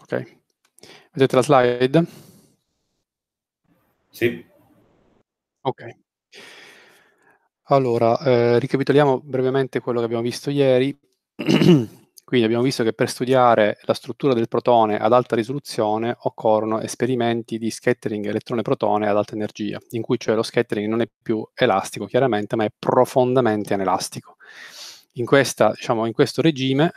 Ok. Vedete la slide? Sì. Ok. Allora, eh, ricapitoliamo brevemente quello che abbiamo visto ieri. Quindi abbiamo visto che per studiare la struttura del protone ad alta risoluzione occorrono esperimenti di scattering elettrone-protone ad alta energia, in cui cioè lo scattering non è più elastico chiaramente, ma è profondamente anelastico. In, questa, diciamo, in questo regime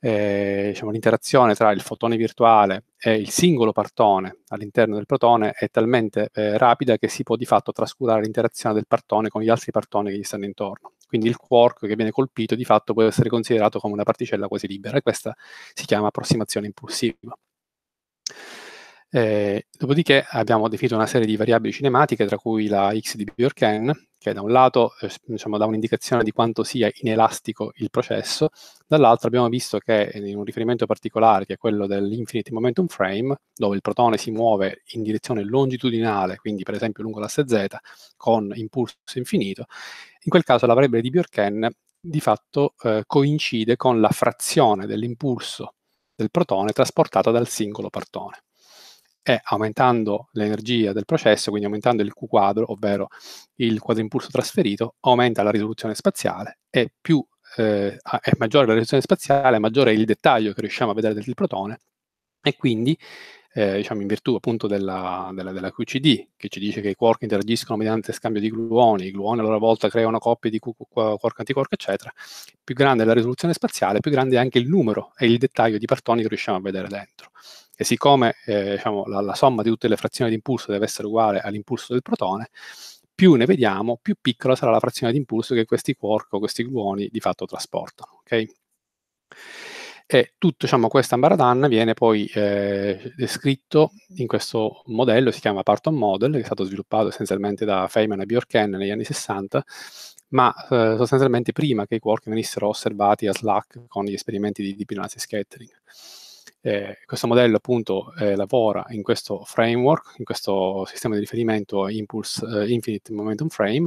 eh, diciamo, l'interazione tra il fotone virtuale e il singolo partone all'interno del protone è talmente eh, rapida che si può di fatto trascurare l'interazione del partone con gli altri partoni che gli stanno intorno. Quindi il quark che viene colpito di fatto può essere considerato come una particella quasi libera e questa si chiama approssimazione impulsiva. Eh, dopodiché abbiamo definito una serie di variabili cinematiche, tra cui la X di Bjorken, che da un lato eh, diciamo, dà un'indicazione di quanto sia inelastico il processo, dall'altro abbiamo visto che eh, in un riferimento particolare, che è quello dell'infinite momentum frame, dove il protone si muove in direzione longitudinale, quindi per esempio lungo l'asse z, con impulso infinito, in quel caso la variabile di Bjorken di fatto eh, coincide con la frazione dell'impulso del protone trasportata dal singolo partone è aumentando l'energia del processo, quindi aumentando il Q quadro, ovvero il quadrimpulso trasferito, aumenta la risoluzione spaziale e più eh, è maggiore la risoluzione spaziale, maggiore è il dettaglio che riusciamo a vedere del protone e quindi eh, diciamo in virtù appunto della, della, della, QCD che ci dice che i quark interagiscono mediante scambio di gluoni, i gluoni a loro volta creano coppie di quark-antiquark eccetera, più grande è la risoluzione spaziale, più grande è anche il numero e il dettaglio di partoni che riusciamo a vedere dentro. E siccome eh, diciamo, la, la, somma di tutte le frazioni di impulso deve essere uguale all'impulso del protone, più ne vediamo, più piccola sarà la frazione di impulso che questi quark o questi gluoni di fatto trasportano. Okay? E tutto diciamo, questo ambaradan viene poi eh, descritto in questo modello, si chiama Parton Model, che è stato sviluppato essenzialmente da Feynman e Bjorken negli anni 60, ma eh, sostanzialmente prima che i quark venissero osservati a Slack con gli esperimenti di deep analysis scattering. Eh, questo modello appunto eh, lavora in questo framework, in questo sistema di riferimento Impulse eh, Infinite Momentum Frame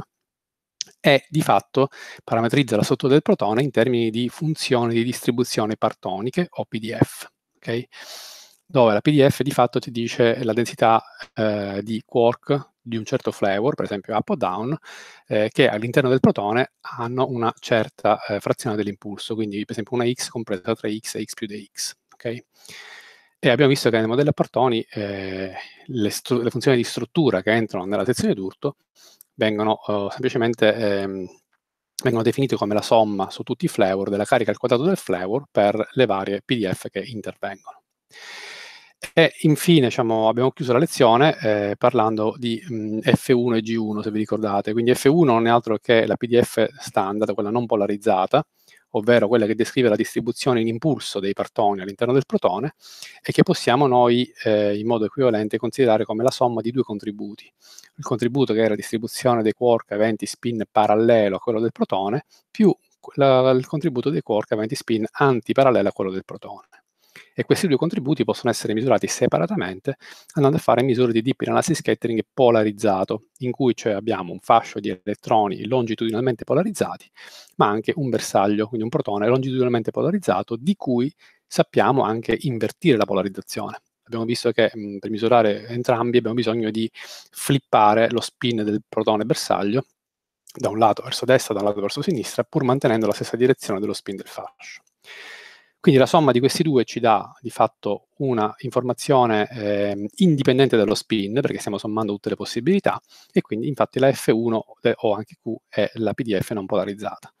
e di fatto parametrizza la struttura del protone in termini di funzioni di distribuzione partoniche o PDF, okay? dove la PDF di fatto ti dice la densità eh, di quark di un certo flavor, per esempio up o down, eh, che all'interno del protone hanno una certa eh, frazione dell'impulso, quindi per esempio una x compresa tra x e x più DX. x. Okay? E abbiamo visto che nel modello a portoni eh, le, stru- le, funzioni di struttura che entrano nella sezione d'urto vengono eh, semplicemente ehm, vengono definite come la somma su tutti i flavor della carica al quadrato del flavor per le varie PDF che intervengono. E infine diciamo, abbiamo chiuso la lezione eh, parlando di mh, mm, F1 e G1, se vi ricordate. Quindi F1 non è altro che la PDF standard, quella non polarizzata, ovvero quella che descrive la distribuzione in impulso dei partoni all'interno del protone, e che possiamo noi eh, in modo equivalente considerare come la somma di due contributi. Il contributo che è la distribuzione dei quark eventi spin parallelo a quello del protone, più la, il contributo dei quark eventi spin antiparallelo a quello del protone e questi due contributi possono essere misurati separatamente andando a fare misure di deep analysis scattering polarizzato, in cui cioè abbiamo un fascio di elettroni longitudinalmente polarizzati, ma anche un bersaglio, quindi un protone longitudinalmente polarizzato, di cui sappiamo anche invertire la polarizzazione abbiamo visto che mh, per misurare entrambi abbiamo bisogno di flippare lo spin del protone bersaglio da un lato verso destra, da un lato verso sinistra, pur mantenendo la stessa direzione dello spin del fascio. Quindi la somma di questi due ci dà di fatto una informazione eh, indipendente dallo spin, perché stiamo sommando tutte le possibilità, e quindi infatti la F1 o anche Q è la PDF non polarizzata.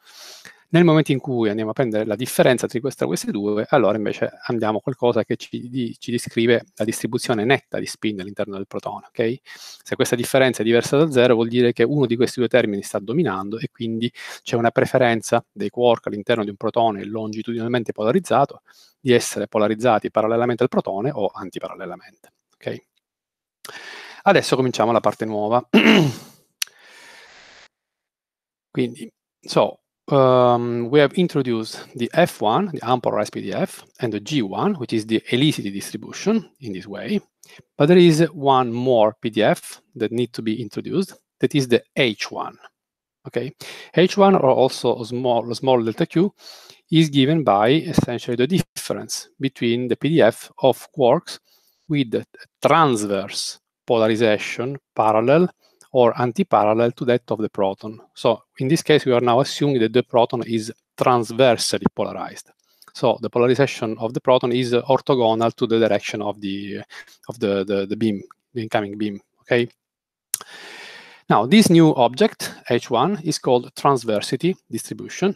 Nel momento in cui andiamo a prendere la differenza tra queste, queste due, allora invece andiamo a qualcosa che ci, di, ci, descrive la distribuzione netta di spin all'interno del protone. Okay? Se questa differenza è diversa da zero, vuol dire che uno di questi due termini sta dominando e quindi c'è una preferenza dei quark all'interno di un protone longitudinalmente polarizzato di essere polarizzati parallelamente al protone o antiparallelamente. Okay? Adesso cominciamo la parte nuova. quindi, so, um, we have introduced the F1, the unpolarized PDF, and the G1, which is the elicity distribution in this way. But there is one more PDF that needs to be introduced, that is the H1. Okay, H1 or also a small, a small delta Q is given by essentially the difference between the PDF of quarks with the transverse polarization parallel or antiparallel to that of the proton. So in this case, we are now assuming that the proton is transversely polarized. So the polarization of the proton is orthogonal to the direction of the of the, the, the beam, the incoming beam. Okay. Now this new object H1 is called transversity distribution,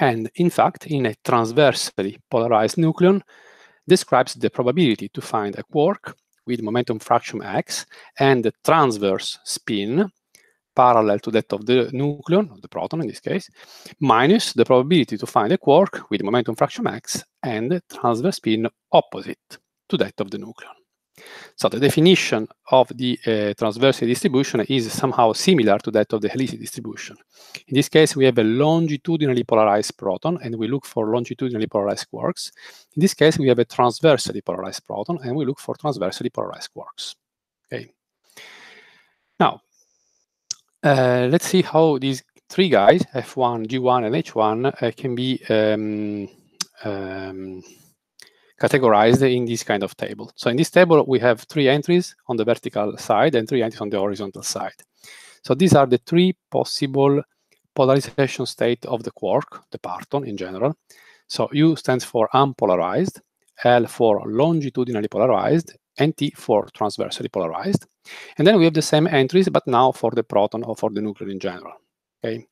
and in fact, in a transversely polarized nucleon, describes the probability to find a quark with momentum fraction x and the transverse spin parallel to that of the nucleon, the proton in this case, minus the probability to find a quark with momentum fraction x and transverse spin opposite to that of the nucleon. So the definition of the uh, transversity distribution is somehow similar to that of the helicity distribution. In this case, we have a longitudinally polarized proton, and we look for longitudinally polarized quarks. In this case, we have a transversely polarized proton, and we look for transversely polarized quarks. Okay. Now, uh, let's see how these three guys, F1, G1, and H1, uh, can be um, um, categorized in this kind of table. So in this table, we have three entries on the vertical side and three entries on the horizontal side. So these are the three possible polarization state of the quark, the parton in general. So U stands for unpolarized, L for longitudinally polarized, and T for transversely polarized. And then we have the same entries, but now for the proton or for the nucleon in general. Okay.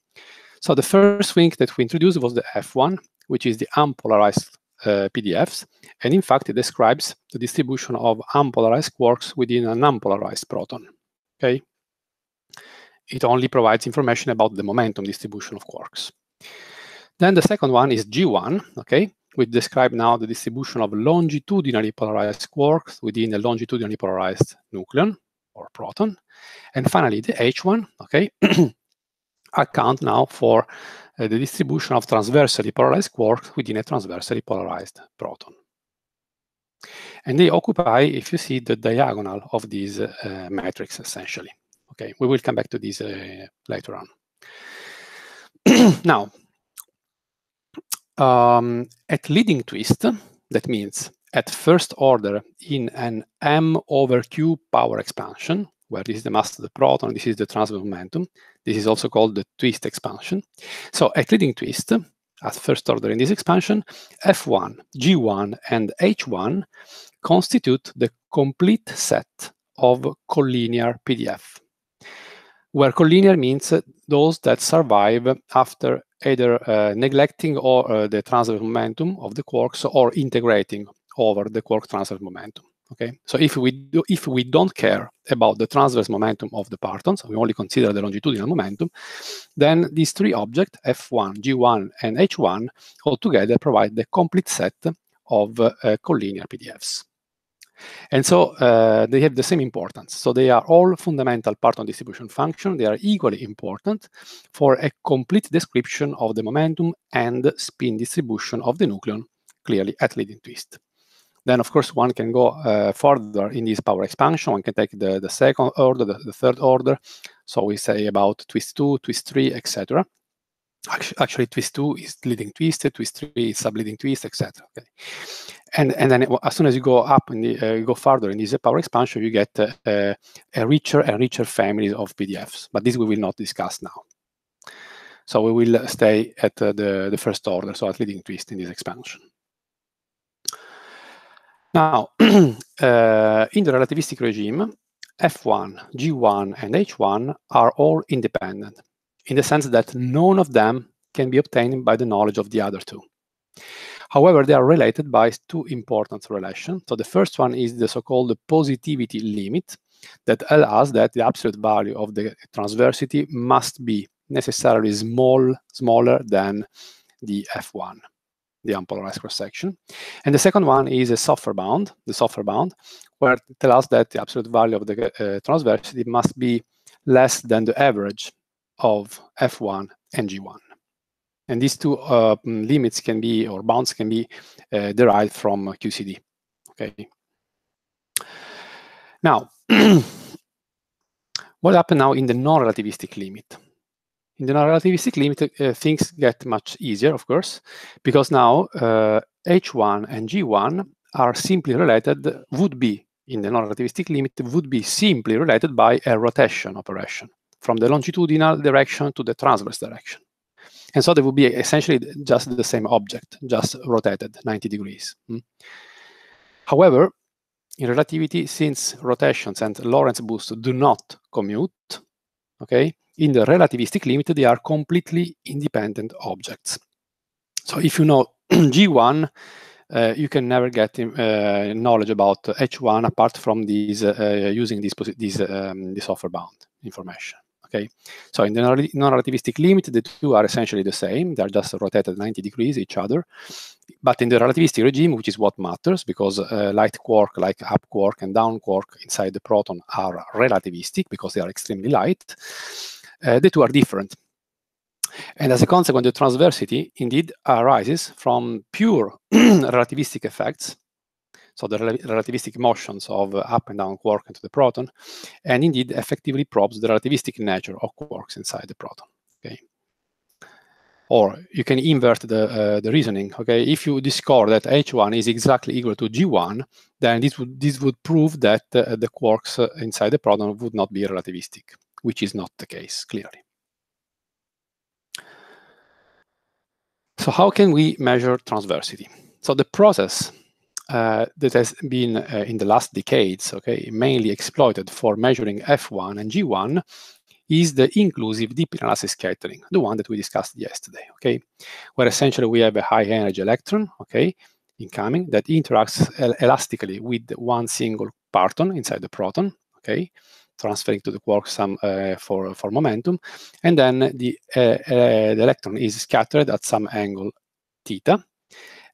So the first swing that we introduced was the F1, which is the unpolarized uh, PDFs, and in fact, it describes the distribution of unpolarized quarks within an unpolarized proton. Okay, it only provides information about the momentum distribution of quarks. Then the second one is G1, okay, which describe now the distribution of longitudinally polarized quarks within a longitudinally polarized nucleon or proton. And finally, the H1, okay, account now for uh, the distribution of transversely polarized quarks within a transversely polarized proton. And they occupy, if you see, the diagonal of these uh, matrix, essentially. Okay, we will come back to this uh, later on. now, um, at leading twist, that means at first order in an m over q power expansion, where this is the mass of the proton, this is the transfer momentum. This is also called the twist expansion. So a leading twist, at first order in this expansion, F1, G1, and H1 constitute the complete set of collinear PDF, where collinear means those that survive after either uh, neglecting or uh, the transfer momentum of the quarks or integrating over the quark transfer momentum. Okay, so if we do, if we don't care about the transverse momentum of the partons, we only consider the longitudinal momentum, then these three objects, F1, G1, and H1, all together provide the complete set of uh, collinear PDFs. And so uh, they have the same importance. So they are all fundamental parton distribution function. They are equally important for a complete description of the momentum and spin distribution of the nucleon, clearly at leading twist. Then, of course, one can go uh, further in this power expansion. One can take the, the second order, the, the third order. So we say about twist 2, twist 3, etc. Actually, actually, twist 2 is leading twist, twist 3 is subleading twist, etc. Okay. And, and then as soon as you go up and uh, go further in this power expansion, you get uh, a richer and richer families of PDFs. But this we will not discuss now. So we will stay at uh, the, the first order, so at leading twist in this expansion. Now, uh, in the relativistic regime, F1, G1, and H1 are all independent in the sense that none of them can be obtained by the knowledge of the other two. However, they are related by two important relations. So the first one is the so-called positivity limit that allows that the absolute value of the transversity must be necessarily small, smaller than the F1 the unpolarized cross section. And the second one is a software bound, the software bound, where it tells us that the absolute value of the uh, transversity must be less than the average of F1 and G1. And these two uh, mm, limits can be, or bounds can be uh, derived from QCD. Okay. Now, what happened now in the non-relativistic limit? in the relativistic limit, uh, things get much easier, of course, because now uh, H1 and G1 are simply related, would be, in the non-relativistic limit, would be simply related by a rotation operation from the longitudinal direction to the transverse direction. And so they would be essentially just the same object, just rotated 90 degrees. Mm. However, in relativity, since rotations and Lorentz boosts do not commute, okay, in the relativistic limit, they are completely independent objects. So if you know G1, uh, you can never get uh, knowledge about H1 apart from these uh, uh using this this um, this offer bound information. Okay, so in the non-relativistic limit, the two are essentially the same. They are just rotated 90 degrees each other. But in the relativistic regime, which is what matters, because uh, light quark, like up quark and down quark inside the proton, are relativistic because they are extremely light. Uh, the two are different. And as a consequence, the transversity indeed arises from pure relativistic effects, so the rel relativistic motions of uh, up and down quark into the proton, and indeed effectively probes the relativistic nature of quarks inside the proton. Okay. Or you can invert the, uh, the reasoning. Okay, if you discover that H1 is exactly equal to G1, then this would this would prove that uh, the quarks uh, inside the proton would not be relativistic which is not the case, clearly. So how can we measure transversity? So the process uh, that has been uh, in the last decades, okay, mainly exploited for measuring F1 and G1 is the inclusive deep analysis scattering, the one that we discussed yesterday, okay? Where essentially we have a high energy electron, okay, incoming that interacts el elastically with one single parton inside the proton, okay? transferring to the quark some uh, for, for momentum. And then the, uh, uh, the electron is scattered at some angle theta.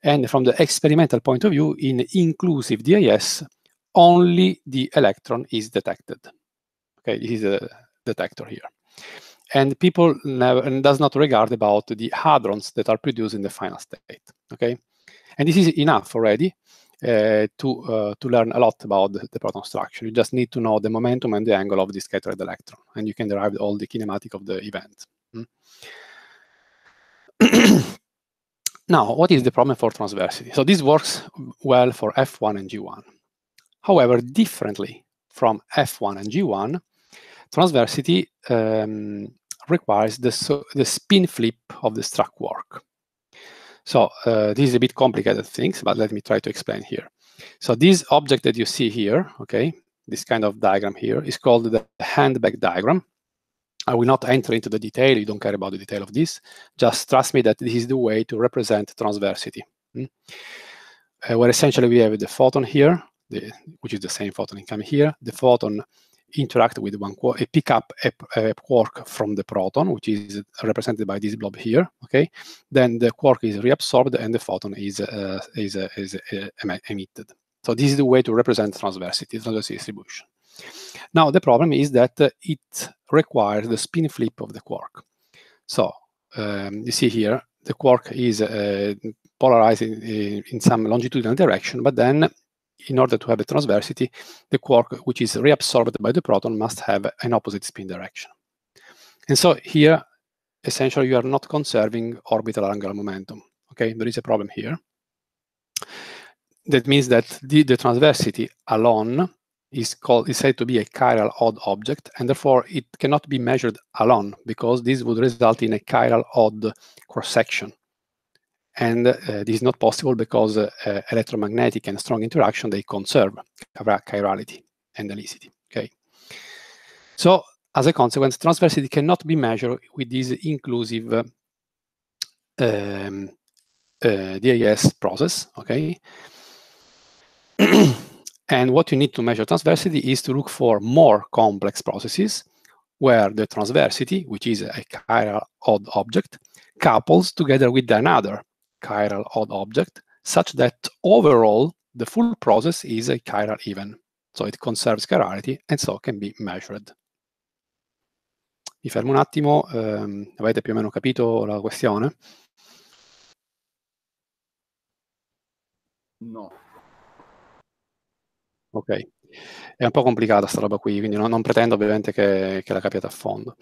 And from the experimental point of view, in inclusive DIS, only the electron is detected. Okay, this is a detector here. And people never, and does not regard about the hadrons that are produced in the final state. Okay, and this is enough already Eh, to, eh, to learn a lot about the, the proton structure. You just need to know the momentum and the angle of the scattered electron, and you can derive all the kinematic of the event. Mm. now, what is the problem for transversity? So this works well for F1 and G1. However, differently from F1 and G1, transversity um, requires the, so the spin flip of the struck work. So uh, this is a bit complicated things, but let me try to explain here. So this object that you see here, okay, this kind of diagram here is called the handbag diagram. I will not enter into the detail. You don't care about the detail of this. Just trust me that this is the way to represent transversity. Mm? Uh, where essentially we have the photon here, the, which is the same photon incoming here, the photon interact with one quark, pick up a, a, quark from the proton, which is represented by this blob here. Okay, then the quark is reabsorbed and the photon is uh, is, uh, is uh, emitted. So this is the way to represent transversity, transversity distribution. Now the problem is that uh, it requires the spin flip of the quark. So um, you see here the quark is uh, polarized in, in some longitudinal direction, but then in order to have the transversity, the quark, which is reabsorbed by the proton, must have an opposite spin direction. And so here, essentially, you are not conserving orbital angular momentum. Okay, there is a problem here. That means that the, the transversity alone is called is said to be a chiral odd object, and therefore it cannot be measured alone because this would result in a chiral odd cross section. And uh, this is not possible because uh, electromagnetic and strong interaction, they conserve chirality and helicity, okay? So as a consequence, transversity cannot be measured with this inclusive um, uh, DAS process, okay? and what you need to measure transversity is to look for more complex processes where the transversity, which is a chiral odd object, couples together with another chiral odd object such that overall the full process is a chiral even. So it conserves chirality and so can be measured. Mi fermo un attimo, ehm, avete più o meno capito la questione? No. Ok, è un po' complicata sta roba qui, quindi no, non pretendo ovviamente che, che, la capiate a fondo.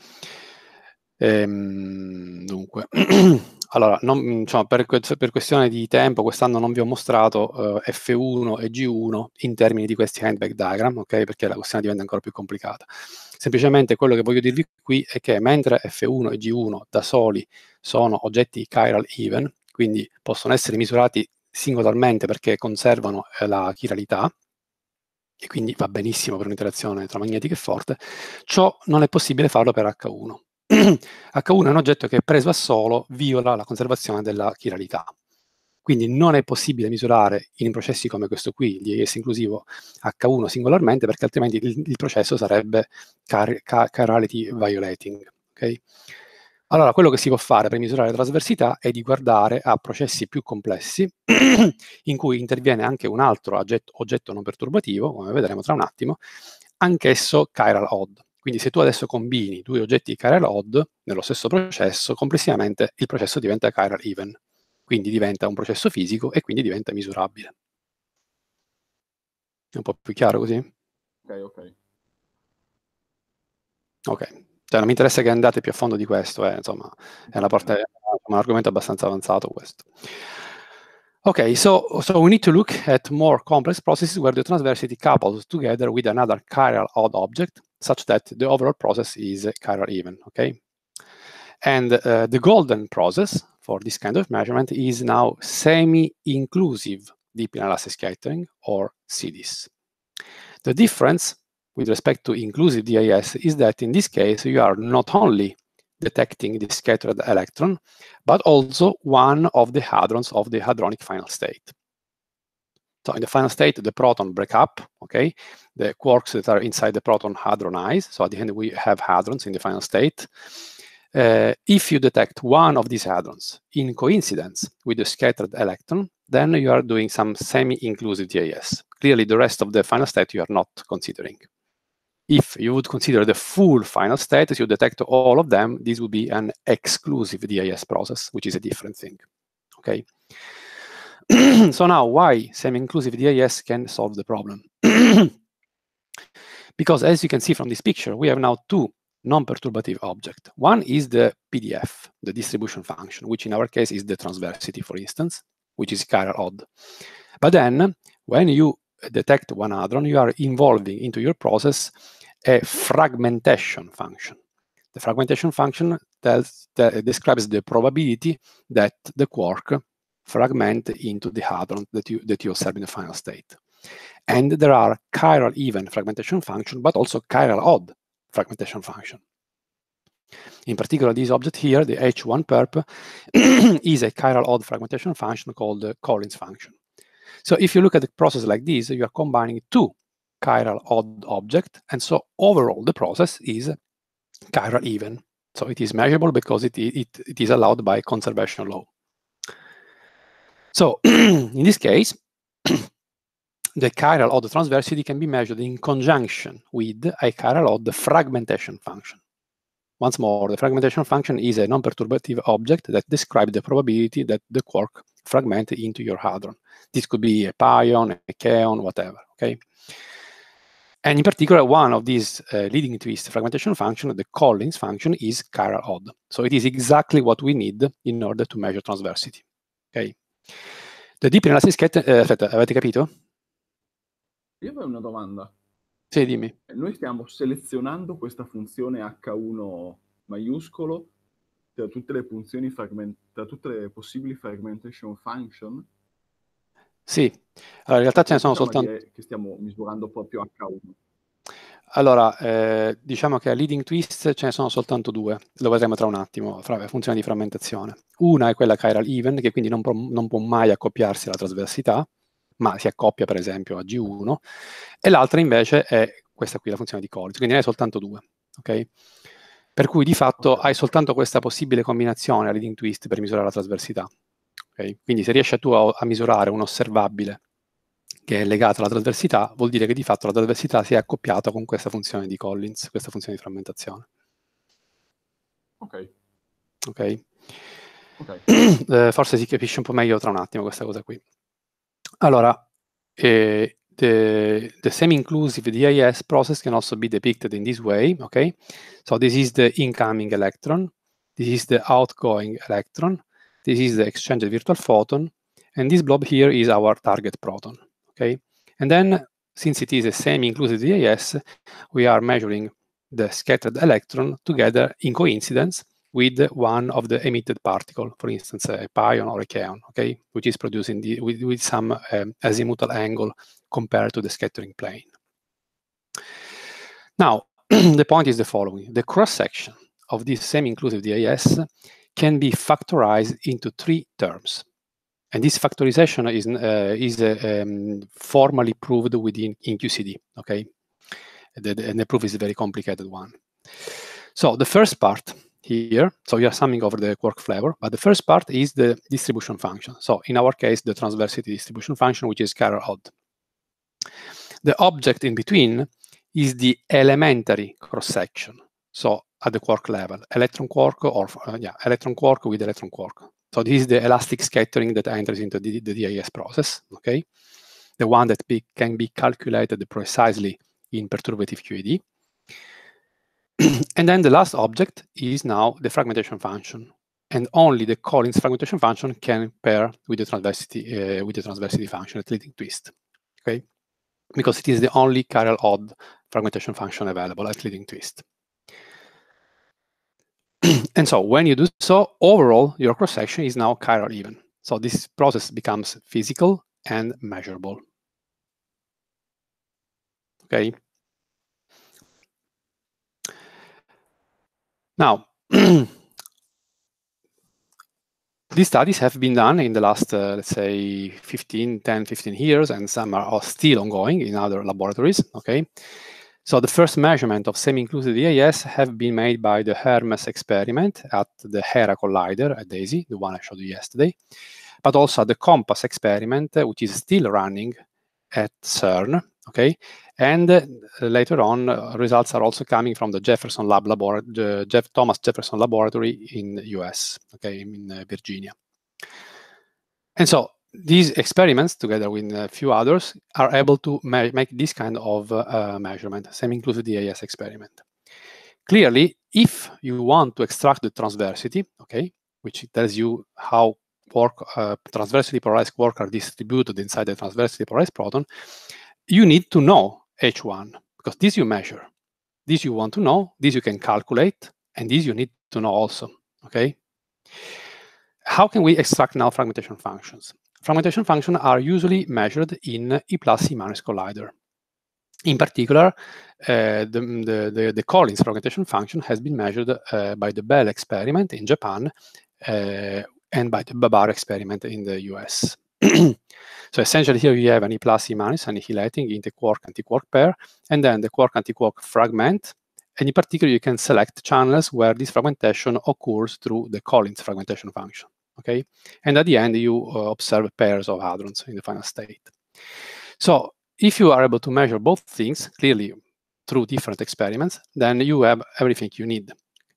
Ehm, dunque. Allora, non, insomma, per, per, questione di tempo, quest'anno non vi ho mostrato eh, F1 e G1 in termini di questi handbag diagram, ok? Perché la questione diventa ancora più complicata. Semplicemente quello che voglio dirvi qui è che mentre F1 e G1 da soli sono oggetti chiral even, quindi possono essere misurati singolarmente perché conservano eh, la chiralità, e quindi va benissimo per un'interazione tra magnetica e forte, ciò non è possibile farlo per H1. H1 è un oggetto che preso a solo viola la conservazione della chiralità. Quindi non è possibile misurare in processi come questo qui, di S inclusivo H1 singolarmente, perché altrimenti il, il processo sarebbe car car chirality violating. Okay? Allora, quello che si può fare per misurare la trasversità è di guardare a processi più complessi, in cui interviene anche un altro oggetto, oggetto non perturbativo, come vedremo tra un attimo, anch'esso chiral odd. Quindi se tu adesso combini due oggetti chiral odd nello stesso processo, complessivamente il processo diventa chiral even, quindi diventa un processo fisico e quindi diventa misurabile. È un po' più chiaro così? Ok, ok. Ok, cioè, non mi interessa che andate più a fondo di questo, eh. insomma, è, porta, mm. è un argomento abbastanza avanzato questo. Okay, so, so we need to look at more complex processes where the transversity couples together with another chiral odd object such that the overall process is chiral even, okay? And uh, the golden process for this kind of measurement is now semi-inclusive deep analysis scattering or CDIS. The difference with respect to inclusive DIS is that in this case, you are not only detecting the scattered electron, but also one of the hadrons of the hadronic final state. So in the final state, the proton break up, okay? The quarks that are inside the proton hadronize. So at the end, we have hadrons in the final state. Uh, if you detect one of these hadrons in coincidence with the scattered electron, then you are doing some semi-inclusive DIS. Clearly, the rest of the final state you are not considering. If you would consider the full final state, as you detect all of them, this would be an exclusive DIS process, which is a different thing, okay? so now, why semi-inclusive DIS can solve the problem? because as you can see from this picture, we have now two non-perturbative objects. One is the PDF, the distribution function, which in our case is the transversity, for instance, which is chiral odd. But then when you detect one hadron, you are involving into your process a fragmentation function. The fragmentation function tells, describes the probability that the quark fragment into the hadron that you, that you observe in the final state. And there are chiral even fragmentation function, but also chiral odd fragmentation function. In particular, this object here, the H1 perp, is a chiral odd fragmentation function called the Collins function. So if you look at the process like this, you are combining two chiral odd object. And so overall, the process is chiral even. So it is measurable because it, it, it is allowed by conservation law. So in this case, the chiral odd transversity can be measured in conjunction with a chiral odd fragmentation function. Once more, the fragmentation function is a non-perturbative object that describes the probability that the quark fragment into your hadron. This could be a pion, a kaon, whatever, okay? And in particular, one of these uh, leading twist fragmentation function, the Collins function, is chiral odd. So it is exactly what we need in order to measure transversity. Okay. The deep analysis cat... Eh, aspetta, avete capito? Io avevo una domanda. Sì, dimmi. Noi stiamo selezionando questa funzione H1 maiuscolo da tutte le fragment... da tutte le possibili fragmentation function? Sì, allora, in realtà ce ne sono soltanto... Che stiamo misurando proprio H1. Allora, eh, diciamo che a leading twist ce ne sono soltanto due, lo vedremo tra un attimo, fra, funzione di frammentazione. Una è quella chiral even, che quindi non, pro, non può mai accoppiarsi alla trasversità, ma si accoppia per esempio a G1, e l'altra invece è questa qui, la funzione di Collins, quindi ne hai soltanto due, ok? Per cui di fatto okay. hai soltanto questa possibile combinazione a leading twist per misurare la trasversità. Okay? Quindi se riesci tu a, a misurare un osservabile che è legato alla traversità, vuol dire che di fatto la traversità si è accoppiata con questa funzione di Collins, questa funzione di frammentazione. Ok. Ok. okay. eh, forse si capisce un po' meglio tra un attimo questa cosa qui. Allora, eh, the, the semi-inclusive DIS process can also be depicted in this way, ok? So this is the incoming electron, this is the outgoing electron, This is the exchanged virtual photon. And this blob here is our target proton. Okay. And then since it is the same inclusive DAS, we are measuring the scattered electron together in coincidence with one of the emitted particle, for instance, a pion or a kaon, okay, which is producing the, with, with some um, azimuthal angle compared to the scattering plane. Now, the point is the following. The cross-section of this same inclusive DAS can be factorized into three terms. And this factorization is, uh, is uh, um, formally proved within in QCD, okay? The, the, and the proof is a very complicated one. So the first part here, so you are summing over the quark flavor, but the first part is the distribution function. So in our case, the transversity distribution function, which is chiral odd. The object in between is the elementary cross-section. So at the quark level, electron quark or uh, yeah, electron quark with electron quark. So this is the elastic scattering that enters into the, the DIS process, okay? The one that be, can be calculated precisely in perturbative QED. and then the last object is now the fragmentation function. And only the Collins fragmentation function can pair with the transversity, uh, with the transversity function at leading twist, okay? Because it is the only chiral odd fragmentation function available at leading twist. And so when you do so, overall, your cross-section is now chiral even. So this process becomes physical and measurable. Okay. Now, these studies have been done in the last, uh, let's say, 15, 10, 15 years, and some are, are still ongoing in other laboratories, okay? So the first measurement of semi-inclusive DAS have been made by the Hermes experiment at the HERA collider at DAISY, the one I showed you yesterday, but also at the COMPASS experiment, uh, which is still running at CERN, okay? And uh, later on, uh, results are also coming from the Jefferson Lab Laboratory, Jeff Thomas Jefferson Laboratory in the US, okay, in uh, Virginia. And so these experiments, together with a few others, are able to make this kind of uh, uh measurement, includes the AS experiment. Clearly, if you want to extract the transversity, okay, which tells you how uh, transversely polarized quarks are distributed inside the transversely polarized proton, you need to know H1 because this you measure, this you want to know, this you can calculate, and this you need to know also, okay? How can we extract now fragmentation functions? fragmentation functions are usually measured in E plus E minus collider. In particular, uh, the, the, the, the, Collins fragmentation function has been measured uh, by the Bell experiment in Japan uh, and by the Babar experiment in the US. so essentially here you have an E plus, E minus annihilating into quark antiquark quark pair, and then the quark antiquark quark fragment. And in particular, you can select channels where this fragmentation occurs through the Collins fragmentation function okay? And at the end, you uh, observe pairs of hadrons in the final state. So if you are able to measure both things clearly through different experiments, then you have everything you need.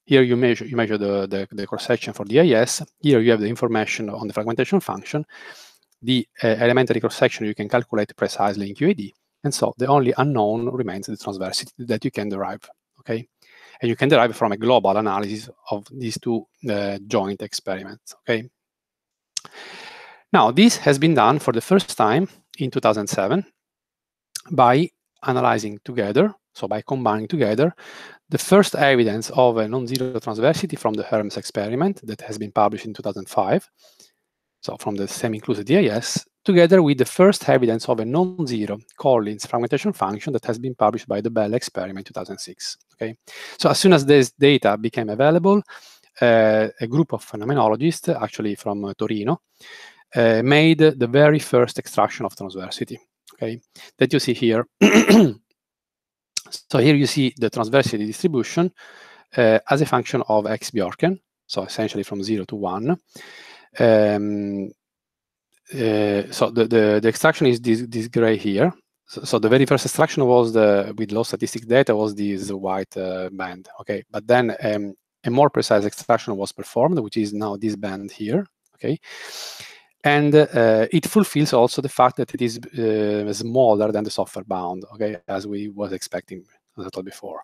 Here you measure you measure the, the, the cross section for the Here you have the information on the fragmentation function. The uh, elementary cross section you can calculate precisely in QAD. And so the only unknown remains the transversity that you can derive. Okay and you can derive from a global analysis of these two uh, joint experiments. Okay. Now, this has been done for the first time in 2007 by analyzing together, so by combining together, the first evidence of a non-zero transversity from the HERMES experiment that has been published in 2005, so from the semi-inclusive DIS, together with the first evidence of a non-zero Collins fragmentation function that has been published by the Bell experiment in 2006. Okay, so as soon as this data became available, uh, a group of phenomenologists, actually from uh, Torino, uh, made the very first extraction of transversity. Okay, that you see here. so here you see the transversity distribution uh, as a function of X Bjorken, so essentially from zero to one. Um, uh, so the, the, the extraction is this, this gray here. So, so, the very first extraction was the with low statistic data was this white uh, band. Okay, but then um, a more precise extraction was performed, which is now this band here. Okay, and uh, it fulfills also the fact that it is uh, smaller than the software bound. Okay, as we was expecting a little before,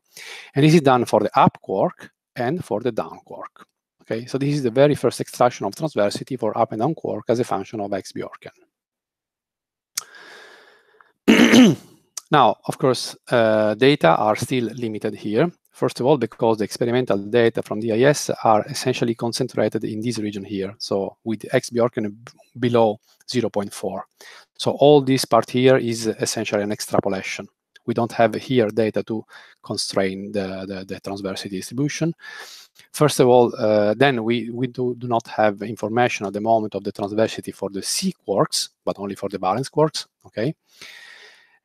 and this is done for the up quark and for the down quark. Okay, so this is the very first extraction of transversity for up and down quark as a function of X Bjorken. now, of course, uh, data are still limited here. First of all, because the experimental data from DIS are essentially concentrated in this region here, so with X Bjorken below 0.4. So all this part here is essentially an extrapolation we don't have here data to constrain the, the, the transversity distribution. First of all, uh, then we, we do, do not have information at the moment of the transversity for the C quarks, but only for the balanced quarks, okay?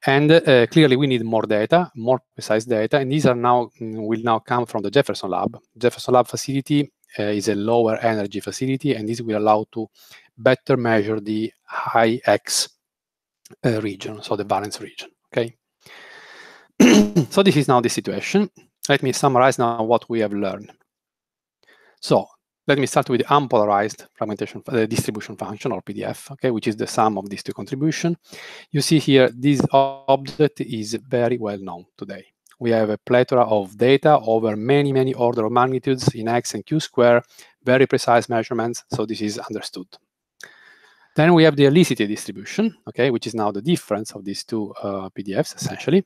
And uh, clearly, we need more data, more precise data, and these are now mm, will now come from the Jefferson Lab. Jefferson Lab facility uh, is a lower energy facility, and this will allow to better measure the high X uh, region, so the balance region. Okay. so this is now the situation. Let me summarize now what we have learned. So let me start with the unpolarized fragmentation uh, distribution function or PDF, okay, which is the sum of these two contributions. You see here, this object is very well known today. We have a plethora of data over many, many order of magnitudes in X and Q square, very precise measurements. So this is understood. Then we have the elicity distribution, okay, which is now the difference of these two uh, PDFs essentially.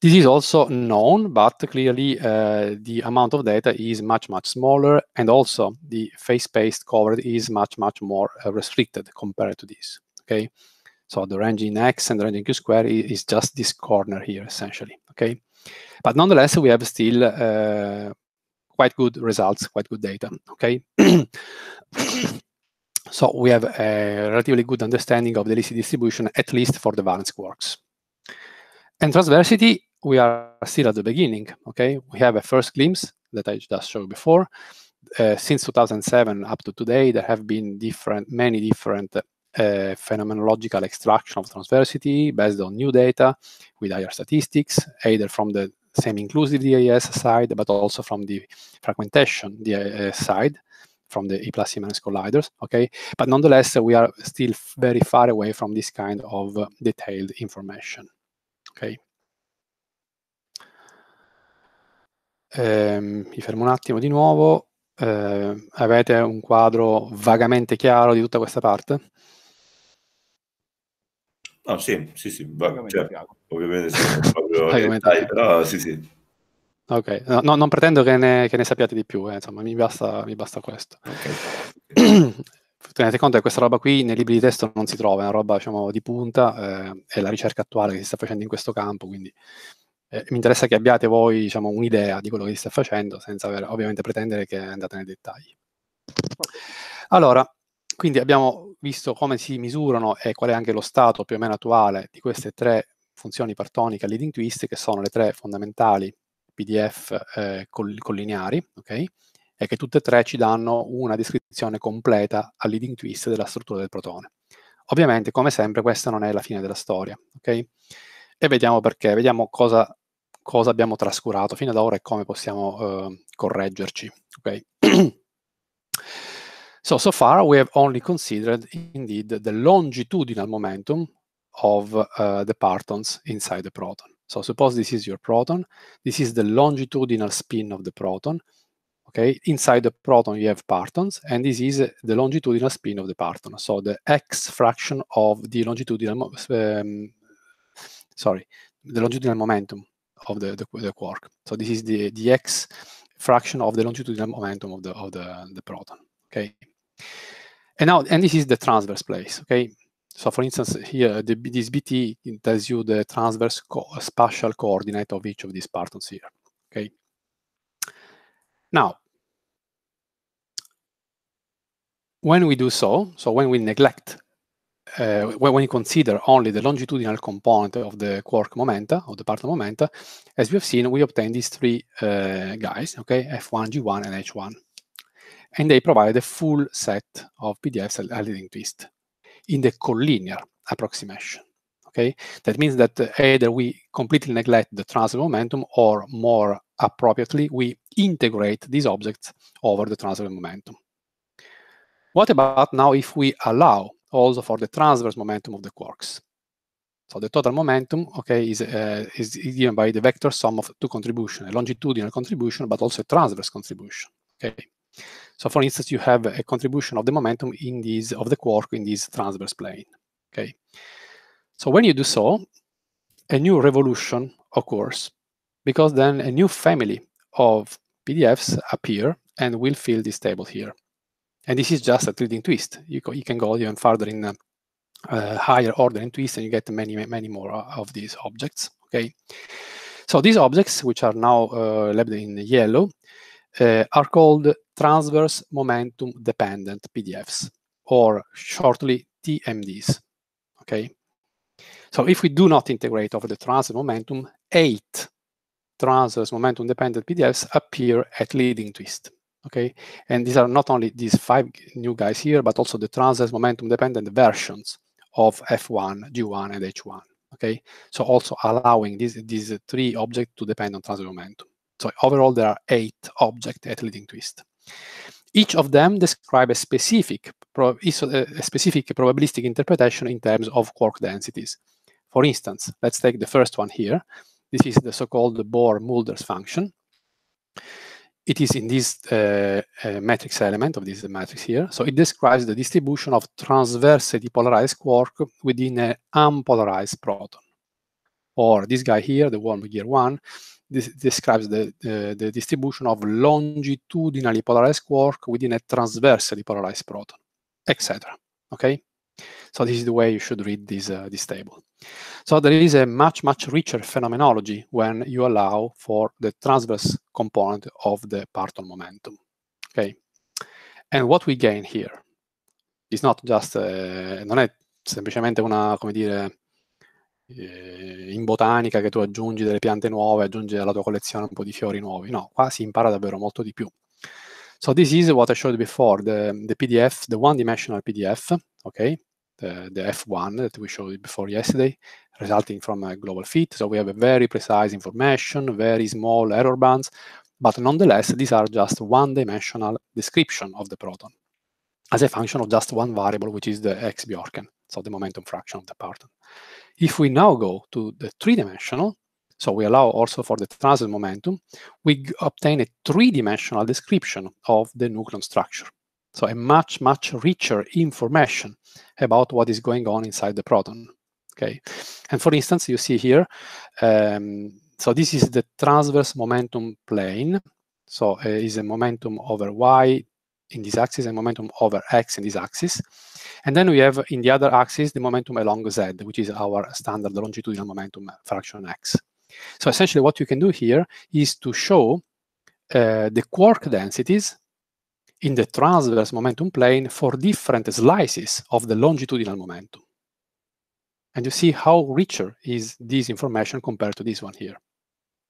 This is also known, but clearly uh, the amount of data is much, much smaller, and also the face-based covered is much, much more uh, restricted compared to this, okay? So the range in X and the range in Q square is, is just this corner here, essentially, okay? But nonetheless, we have still uh, quite good results, quite good data, okay? so we have a relatively good understanding of the Lisi distribution, at least for the valence quarks. And transversity, we are still at the beginning, okay? We have a first glimpse that I just showed before. Uh, since 2007 up to today, there have been different, many different uh, phenomenological extraction of transversity based on new data with higher statistics, either from the same inclusive DAS side, but also from the fragmentation the side, from the E plus e minus colliders, okay? But nonetheless, we are still very far away from this kind of uh, detailed information. Okay. Eh, mi fermo un attimo di nuovo. Eh, avete un quadro vagamente chiaro di tutta questa parte? No, sì, sì, sì, va, certo. ovviamente sì, proprio dettagli, però sì, sì. Ok, no, no, non pretendo che ne, che ne, sappiate di più, eh, insomma, mi basta, mi basta questo. Okay. tenete conto che questa roba qui nei libri di testo non si trova, è una roba diciamo, di punta, eh, è la ricerca attuale che si sta facendo in questo campo, quindi eh, mi interessa che abbiate voi diciamo, un'idea di quello che si sta facendo, senza aver, ovviamente pretendere che andate nei dettagli. Allora, quindi abbiamo visto come si misurano e qual è anche lo stato più o meno attuale di queste tre funzioni partoniche leading twist, che sono le tre fondamentali PDF eh, collineari, ok? e che tutte e tre ci danno una descrizione completa a leading twist della struttura del protone. Ovviamente, come sempre, questa non è la fine della storia, ok? E vediamo perché, vediamo cosa, cosa abbiamo trascurato fino ad ora e come possiamo uh, correggerci, ok? so, so far we have only considered, indeed, the longitudinal momentum of uh, the partons inside the proton. So suppose this is your proton, this is the longitudinal spin of the proton, Okay, inside the proton you have partons, and this is the longitudinal spin of the parton. So the x fraction of the longitudinal, um, sorry, the longitudinal momentum of the, the, the, quark. So this is the, the x fraction of the longitudinal momentum of the of the, the proton. Okay, and now and this is the transverse place. Okay, so for instance, here, the, this BT tells you the transverse co spatial coordinate of each of these partons here, okay? Now, when we do so, so when we neglect, uh, when we consider only the longitudinal component of the quark momenta, of the particle momenta, as we have seen, we obtain these three uh, guys, okay, F1, G1, and H1. And they provide a full set of PDFs leading twist in the collinear approximation. Okay, that means that uh, either we completely neglect the transfer momentum or more appropriately, we integrate these objects over the transverse momentum. What about now if we allow also for the transverse momentum of the quarks? So the total momentum, okay, is, uh, is given by the vector sum of two contributions, a longitudinal contribution, but also a transverse contribution, okay? So for instance, you have a contribution of the momentum in this, of the quark in this transverse plane, okay? So when you do so, a new revolution occurs because then a new family of PDFs appear and will fill this table here. And this is just a leading twist. You, you, can go even further in uh, uh, higher order in twist and you get many, many more uh, of these objects, okay? So these objects, which are now uh, labeled in yellow, uh, are called transverse momentum dependent PDFs, or shortly TMDs, okay? So if we do not integrate over the transverse momentum, eight transverse momentum dependent PDFs appear at leading twist. Okay, and these are not only these five new guys here, but also the transverse momentum dependent versions of F1, G1, and H1. Okay, so also allowing these these three objects to depend on transverse momentum. So overall, there are eight objects at leading twist. Each of them describe a specific, uh, a specific probabilistic interpretation in terms of quark densities. For instance, let's take the first one here. This is the so-called Bohr-Mulders function. It is in this uh, uh, matrix element of this matrix here. So it describes the distribution of transversely polarized quark within an unpolarized proton. Or this guy here, the one with gear one, this describes the, uh, the distribution of longitudinally polarized quark within a transversely polarized proton, etc. Okay, So this is the way you should read this, uh, this table. So there is a much, much richer phenomenology when you allow for the transverse component of the parton momentum. Okay. And what we gain here is not just, uh, non è semplicemente una, come dire, eh, in botanica che tu aggiungi delle piante nuove, aggiungi alla tua collezione un po' di fiori nuovi. No, qua si impara davvero molto di più. So this is what I showed before, the, the PDF, the one-dimensional PDF, okay? the, the F1 that we showed before yesterday, resulting from a global fit. So we have a very precise information, very small error bands, but nonetheless, these are just one-dimensional description of the proton as a function of just one variable, which is the x Bjorken, so the momentum fraction of the proton. If we now go to the three-dimensional, so we allow also for the transit momentum, we obtain a three-dimensional description of the nucleon structure. So a much, much richer information about what is going on inside the proton. Okay, and for instance, you see here, um, so this is the transverse momentum plane. So uh, is a momentum over y in this axis and momentum over x in this axis. And then we have in the other axis the momentum along z, which is our standard longitudinal momentum fraction x. So essentially what you can do here is to show uh, the quark densities in the transverse momentum plane for different slices of the longitudinal momentum. And you see how richer is this information compared to this one here,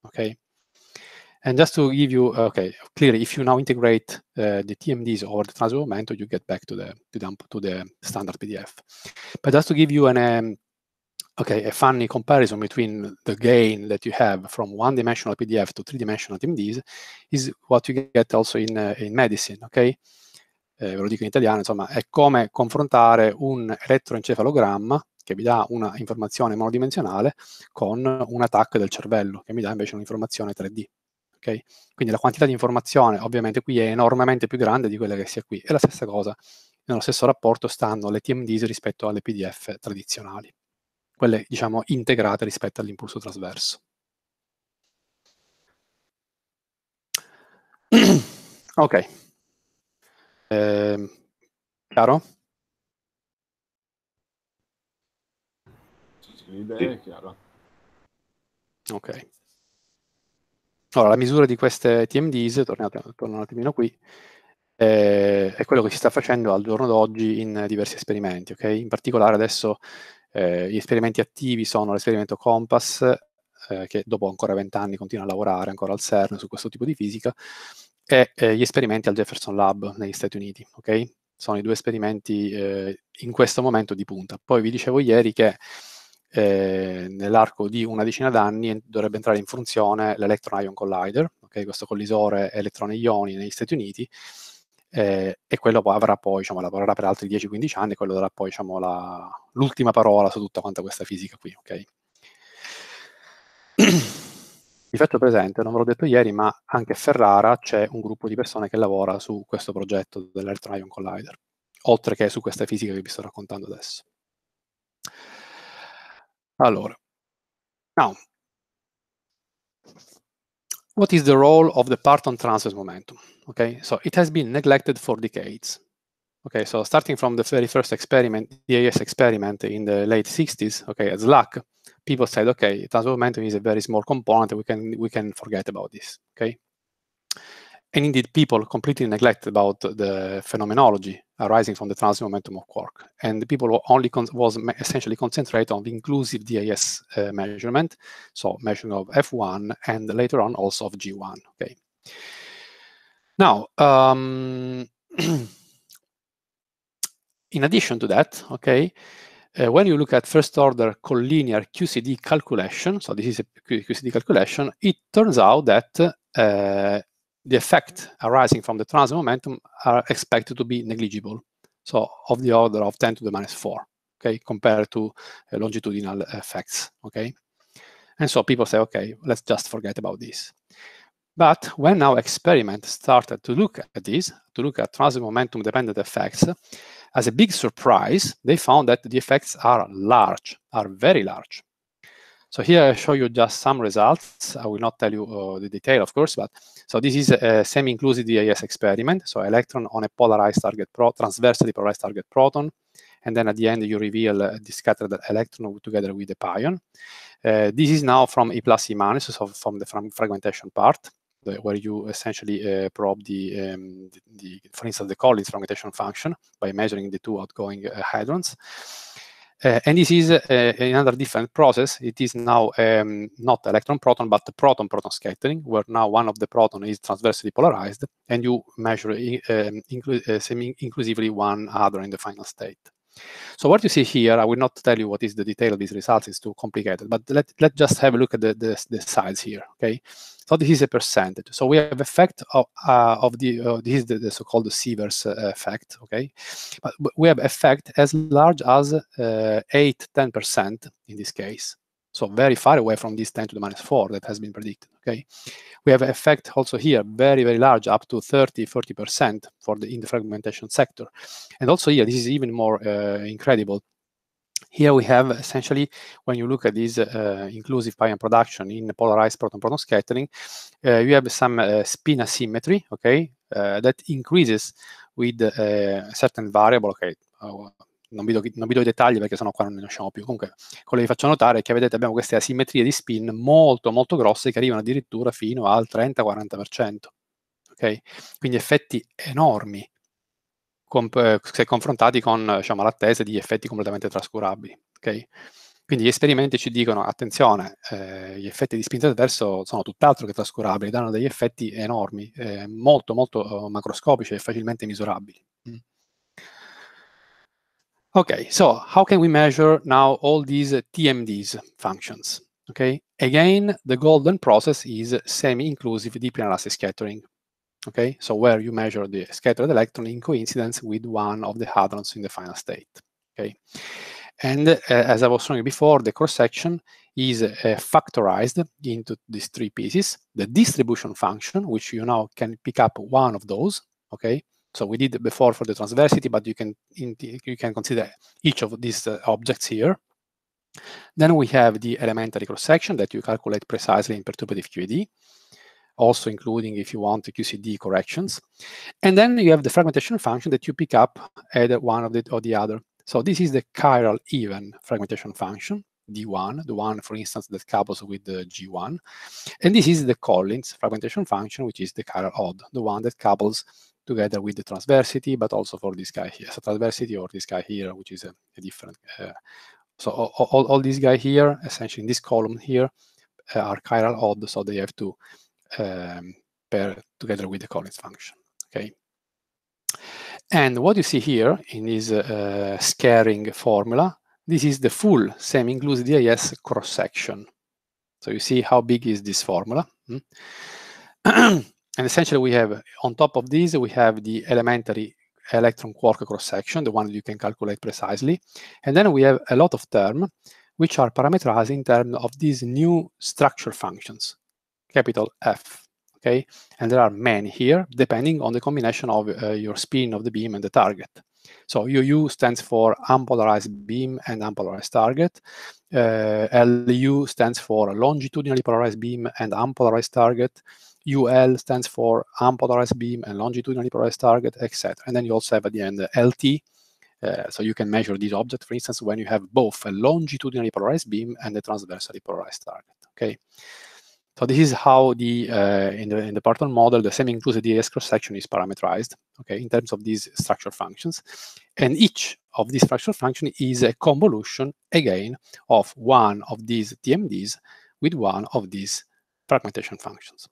okay? And just to give you, okay, clearly, if you now integrate uh, the TMDs or the transverse momentum, you get back to the, to the, to the standard PDF. But just to give you an, um, okay, a funny comparison between the gain that you have from one-dimensional PDF to three-dimensional TMDs is what you get also in, uh, in medicine, ok? Eh, ve lo dico in italiano, insomma, è come confrontare un elettroencefalogramma che mi dà una informazione monodimensionale con un attacco del cervello che mi dà invece un'informazione 3D. Okay? Quindi la quantità di informazione ovviamente qui è enormemente più grande di quella che sia qui. E la stessa cosa, nello stesso rapporto stanno le TMDs rispetto alle PDF tradizionali quelle diciamo integrate rispetto all'impulso trasverso. ok. Eh, chiaro? L'idea è chiara. Ok. Allora, la misura di queste TMDs, tornate, torno un attimino qui, eh, è quello che si sta facendo al giorno d'oggi in diversi esperimenti, ok? In particolare adesso eh, gli esperimenti attivi sono l'esperimento Compass, eh, che dopo ancora vent'anni continua a lavorare ancora al CERN su questo tipo di fisica, e eh, gli esperimenti al Jefferson Lab negli Stati Uniti. Okay? Sono i due esperimenti eh, in questo momento di punta. Poi vi dicevo ieri che eh, nell'arco di una decina d'anni dovrebbe entrare in funzione l'Electron Ion Collider, okay? questo collisore elettroni-ioni negli Stati Uniti, eh, e quello avrà poi, diciamo, lavorerà per altri 10-15 anni, e quello darà poi, diciamo, la, l'ultima parola su tutta quanta questa fisica qui, ok? Vi faccio presente, non ve l'ho detto ieri, ma anche a Ferrara c'è un gruppo di persone che lavora su questo progetto dell'Electron Ion Collider, oltre che su questa fisica che vi sto raccontando adesso. Allora, now, what is the role of the parton transverse momentum? Okay, so it has been neglected for decades. Okay, so starting from the very first experiment, the AS experiment in the late 60s, okay, at SLAC, people said, okay, transverse momentum is a very small component, we can we can forget about this. Okay and indeed people completely neglect about the phenomenology arising from the transit momentum of quark. And the people only was essentially concentrate on the inclusive DIS uh, measurement, so measuring of F1 and later on also of G1. Okay. Now, um, in addition to that, okay, uh, when you look at first order collinear QCD calculation, so this is a QCD calculation, it turns out that uh, the effect arising from the transient momentum are expected to be negligible. So of the order of 10 to the minus 4, okay, compared to uh, longitudinal effects, okay? And so people say, okay, let's just forget about this. But when our experiment started to look at this, to look at transient momentum dependent effects, as a big surprise, they found that the effects are large, are very large. So here I show you just some results. I will not tell you uh, the detail, of course, but so this is a semi-inclusive DIS experiment. So electron on a polarized target, pro transversely polarized target proton. And then at the end, you reveal uh, the scattered electron together with the pion. Uh, this is now from E plus E minus, so from the from fragmentation part where you essentially uh, probe the, um, the, the, for instance, the Collins fragmentation function by measuring the two outgoing uh, hadrons. Uh, and this is uh, another different process. It is now um, not electron-proton, but proton-proton scattering, where now one of the proton is transversely polarized, and you measure um, inclu uh, semi-inclusively one other in the final state. So what you see here, I will not tell you what is the detail of these results, it's too complicated, but let, let's just have a look at the, the, the size here, okay? So this is a percentage. So we have effect of, uh, of the, uh, this is the, the so-called sievers uh, effect, okay? But we have effect as large as uh, 8, 10% in this case. So very far away from this 10 to the minus 4 that has been predicted, okay? We have effect also here, very, very large, up to 30, 40% for the, in the fragmentation sector. And also here, this is even more uh, incredible. Here we have essentially, when you look at this uh, inclusive pion production in polarized proton-proton scattering, uh, you have some uh, spin asymmetry, okay, uh, that increases with a uh, certain variable, okay, non vi, do, non vi, do, i dettagli perché sennò qua non ne usciamo più. Comunque, quello che vi faccio notare è che vedete abbiamo queste asimmetrie di spin molto molto grosse che arrivano addirittura fino al 30-40%. Ok? Quindi effetti enormi comp- eh, se confrontati con diciamo, l'attesa di effetti completamente trascurabili. Okay? Quindi gli esperimenti ci dicono, attenzione, eh, gli effetti di spinta adverso sono tutt'altro che trascurabili, danno degli effetti enormi, eh, molto molto oh, macroscopici e facilmente misurabili. Mm. Okay, so how can we measure now all these uh, TMDs functions? Okay, again, the golden process is semi-inclusive deep analysis scattering. Okay, so where you measure the scattered electron in coincidence with one of the hadrons in the final state. Okay, and uh, as I was showing before, the cross section is uh, factorized into these three pieces. The distribution function, which you now can pick up one of those. Okay, so we did before for the transversity, but you can you can consider each of these uh, objects here. Then we have the elementary cross-section that you calculate precisely in perturbative QED, also including, if you want, the QCD corrections. And then you have the fragmentation function that you pick up at one of the, or the other. So this is the chiral even fragmentation function, D1, the one, for instance, that couples with the G1. And this is the Collins fragmentation function, which is the chiral odd, the one that couples together with the transversity, but also for this guy here. So transversity or this guy here, which is a, a different. Uh, so all, all, all, these guy here, essentially in this column here, uh, are chiral odd, so they have to um, pair together with the Collins function. Okay. And what you see here in this uh, scaring formula, this is the full semi-inclusive DIS cross-section. So you see how big is this formula. Mm -hmm. and essentially we have, on top of these, we have the elementary electron quark cross-section, the one you can calculate precisely. And then we have a lot of terms, which are parameterized in terms of these new structure functions, capital F, okay? And there are many here, depending on the combination of uh, your spin of the beam and the target. So UU stands for unpolarized beam and unpolarized target. Uh, LU stands for longitudinally polarized beam and unpolarized target. UL stands for unpolarized beam and longitudinally polarized target, etc. And then you also have at the end uh, LT. Uh, so you can measure these objects. for instance, when you have both a longitudinally polarized beam and a transversely polarized target. Okay. So this is how the uh, in the in the Barton model the semi-inclusive DAS cross-section is parameterized, okay, in terms of these structure functions, and each of these structure function is a convolution again of one of these TMDs with one of these fragmentation functions.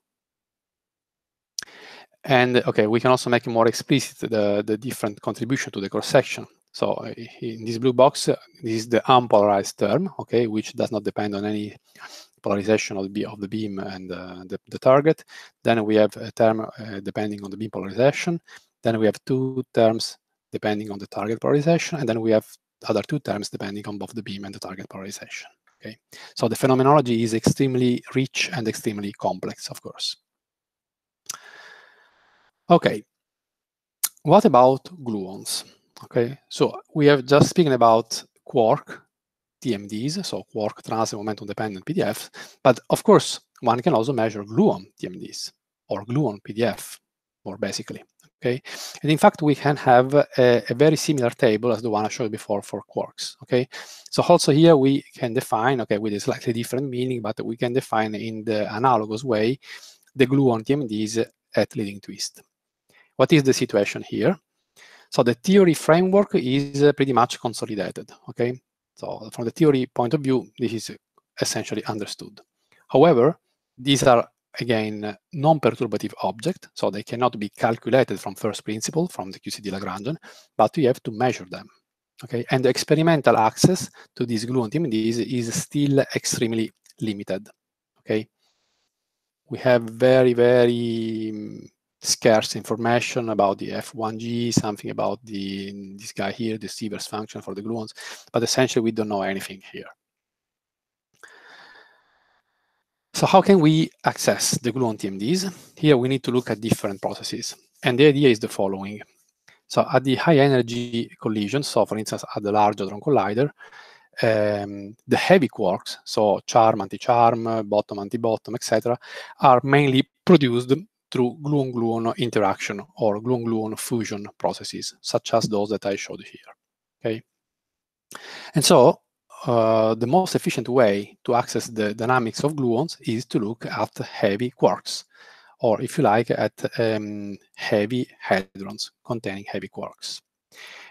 And okay, we can also make more explicit the, the different contribution to the cross section. So uh, in this blue box, uh, this is the unpolarized term, okay, which does not depend on any polarization of the, beam and uh, the, the, target. Then we have a term uh, depending on the beam polarization. Then we have two terms depending on the target polarization. And then we have other two terms depending on both the beam and the target polarization. Okay, so the phenomenology is extremely rich and extremely complex, of course. Okay, what about gluons? Okay, so we have just spoken about Quark TMDs, so Quark transfer momentum dependent PDFs, but of course, one can also measure gluon TMDs or gluon PDF more basically. Okay, and in fact, we can have a, a, very similar table as the one I showed before for quarks. Okay, so also here we can define, okay, with a slightly different meaning, but we can define in the analogous way the gluon TMDs at leading twist. What is the situation here? So the theory framework is uh, pretty much consolidated, okay? So from the theory point of view, this is essentially understood. However, these are again non-perturbative object, so they cannot be calculated from first principle from the QCD Lagrangian, but we have to measure them. Okay, and the experimental access to this gluon team is still extremely limited. Okay, we have very, very mm, scarce information about the F1G, something about the this guy here, the sievers function for the gluons, but essentially we don't know anything here. So how can we access the gluon TMDs? Here we need to look at different processes. And the idea is the following. So at the high energy collision, so for instance, at the Large Hadron Collider, um, the heavy quarks, so charm, anti-charm, bottom, anti-bottom, etc., are mainly produced through gluon-gluon interaction or gluon-gluon fusion processes, such as those that I showed here. Okay, and so uh, the most efficient way to access the dynamics of gluons is to look at heavy quarks, or if you like, at um, heavy hadrons containing heavy quarks.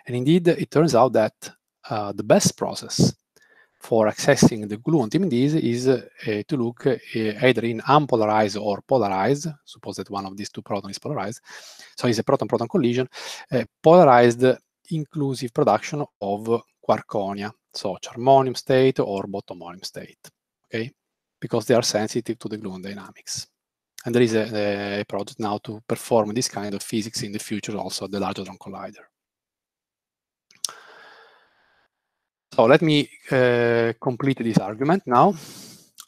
And indeed, it turns out that uh, the best process for accessing the gluon timidase is uh, to look uh, either in unpolarized or polarized. Suppose that one of these two proton is polarized. So it's a proton-proton collision, uh, polarized inclusive production of quarkonia, so charmonium state or bottomonium state, okay? Because they are sensitive to the gluon dynamics. And there is a, a project now to perform this kind of physics in the future also at the Large Hadron Collider. So let me uh, complete this argument now.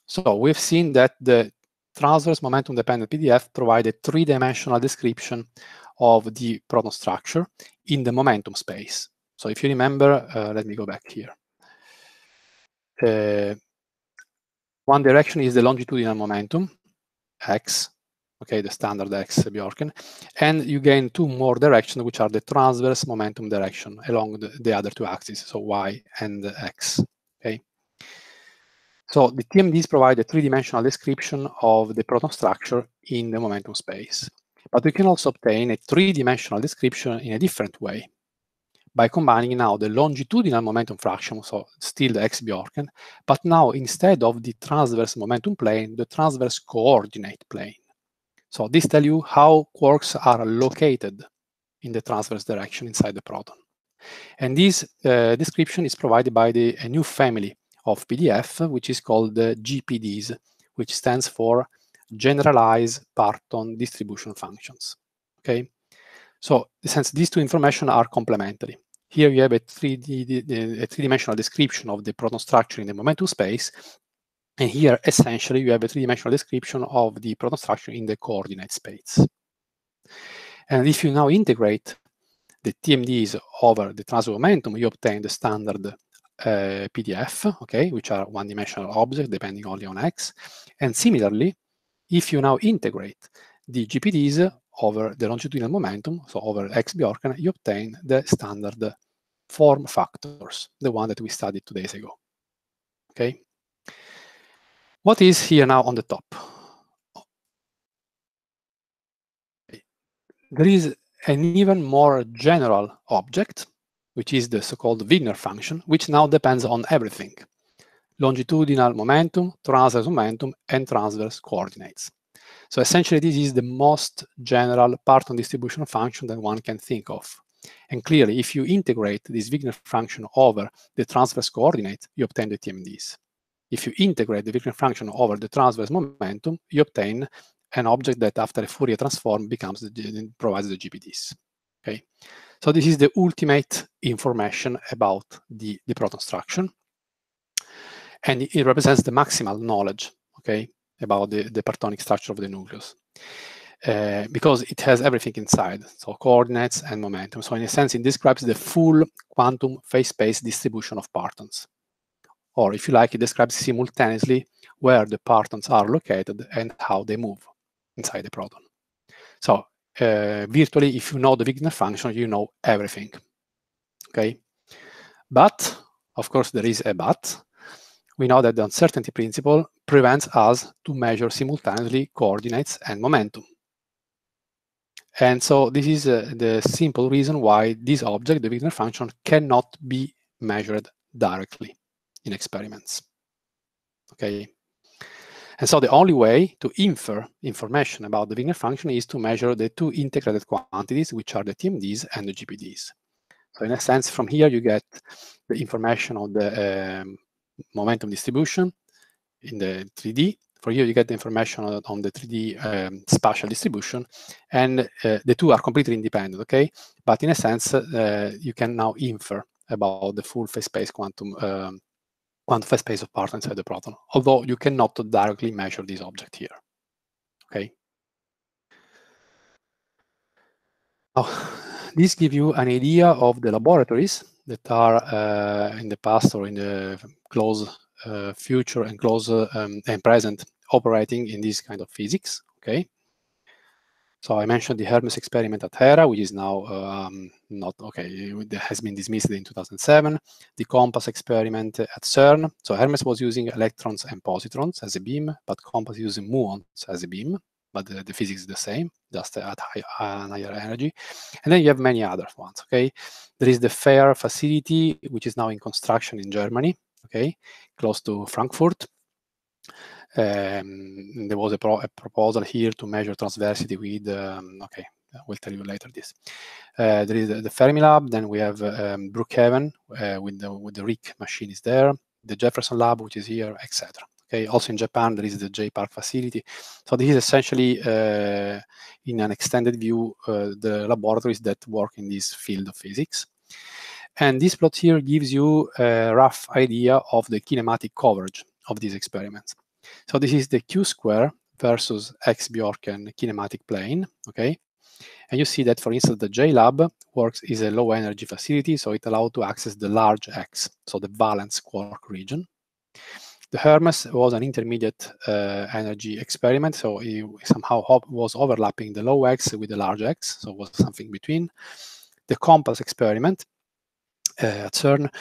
So we've seen that the transverse momentum dependent PDF provide a three-dimensional description of the proton structure in the momentum space. So if you remember, uh, let me go back here. Uh, one direction is the longitudinal momentum, x okay, the standard X Bjorken, and you gain two more directions, which are the transverse momentum direction along the, the other two axes, so Y and X, okay? So the TMDs provide a three-dimensional description of the proton structure in the momentum space. But we can also obtain a three-dimensional description in a different way by combining now the longitudinal momentum fraction, so still the X-Bjorken, but now instead of the transverse momentum plane, the transverse coordinate plane. So this tells you how quarks are located in the transverse direction inside the proton. And this uh, description is provided by the, a new family of PDF, which is called the GPDs, which stands for Generalized Parton Distribution Functions. Okay, so since these two information are complementary, here you have a, 3 a three-dimensional description of the proton structure in the momentum space, and here, essentially, you have a three-dimensional description of the proton structure in the coordinate space. And if you now integrate the TMDs over the transfer momentum, you obtain the standard uh, PDF, okay, which are one-dimensional objects depending only on x. And similarly, if you now integrate the GPDs over the longitudinal momentum, so over x Bjorken, you obtain the standard form factors, the one that we studied two days ago. Okay, what is here now on the top? There is an even more general object, which is the so-called Wigner function, which now depends on everything. Longitudinal momentum, transverse momentum, and transverse coordinates. So essentially, this is the most general Parton distribution function that one can think of. And clearly, if you integrate this Wigner function over the transverse coordinate, you obtain the TMDs. If you integrate the Vilkner function over the transverse momentum, you obtain an object that after a Fourier transform becomes the, provides the GPDs. Okay, so this is the ultimate information about the, the proton structure, and it, it represents the maximal knowledge. Okay, about the, the partonic structure of the nucleus. Uh, because it has everything inside, so coordinates and momentum. So in a sense, it describes the full quantum phase space distribution of partons or if you like, it describes simultaneously where the partons are located and how they move inside the proton. So uh, virtually, if you know the Wigner function, you know everything. Okay, but of course there is a but. We know that the uncertainty principle prevents us to measure simultaneously coordinates and momentum. And so this is uh, the simple reason why this object, the Wigner function, cannot be measured directly in experiments. Okay. And so the only way to infer information about the Wigner function is to measure the two integrated quantities, which are the TMDs and the GPDs. So in a sense, from here you get the information on the um, momentum distribution in the 3D. For here you get the information on, on the 3D um, spatial distribution, and uh, the two are completely independent, okay? But in a sense, uh, you can now infer about the full phase space quantum um, Quantum space of part inside the proton, although you cannot directly measure this object here. Okay. Now, this gives you an idea of the laboratories that are uh, in the past or in the close uh, future and close um, and present operating in this kind of physics. Okay. So I mentioned the Hermes experiment at Hera, which is now um, not okay, it has been dismissed in 2007. The COMPASS experiment at CERN. So Hermes was using electrons and positrons as a beam, but COMPASS using muons as a beam. But the, the physics is the same, just at high, uh, higher energy. And then you have many other ones. Okay, there is the FAIR facility, which is now in construction in Germany. Okay, close to Frankfurt. Um, there was a, pro a, proposal here to measure transversity with, um, okay, we'll tell you later this. Uh, there is uh, the Fermilab, then we have um, Brookhaven uh, with, the, with the RIC machine is there, the Jefferson Lab, which is here, etc. Okay, also in Japan, there is the J-Park facility. So this is essentially, uh, in an extended view, uh, the laboratories that work in this field of physics. And this plot here gives you a rough idea of the kinematic coverage of these experiments. So this is the q-square versus X-Bjorken kinematic plane, okay? And you see that, for instance, the JLab works is a low energy facility, so it allowed to access the large X, so the valence quark region. The Hermes was an intermediate uh, energy experiment, so it somehow was overlapping the low X with the large X, so was something between. The Compass experiment uh, CERN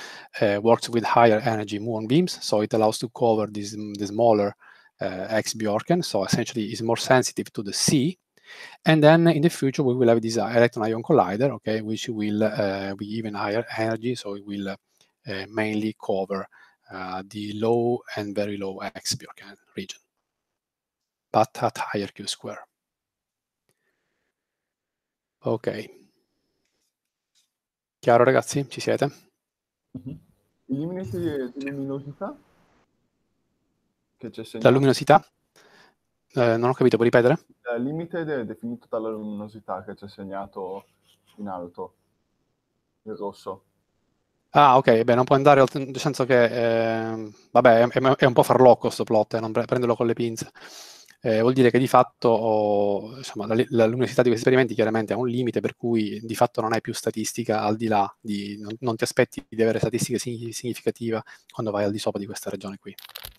uh, works with higher energy muon beams, so it allows to cover this the smaller uh, X Bjorken, so essentially it's more sensitive to the sea. And then in the future we will have this uh, electron-ion collider, okay, which will uh, be even higher energy, so it will uh, mainly cover the low and very low X Bjorken region, but at higher Q square. Okay. Chiaro ragazzi? Ci siete? Uh-huh. di luminosità? Che c'è La luminosità? Eh, non ho capito, puoi ripetere? Il limite è definito dalla luminosità che c'è segnato in alto, il rosso. Ah, ok, beh, non può andare oltre, nel senso che, eh, vabbè, è, è, un po' farlocco sto plot, eh, non pre- prendelo con le pinze eh, vuol dire che di fatto ho, insomma, la, la, l'università di questi esperimenti chiaramente ha un limite per cui di fatto non hai più statistica al di là, di, non, non ti aspetti di avere statistica significativa quando vai al di sopra di questa regione qui.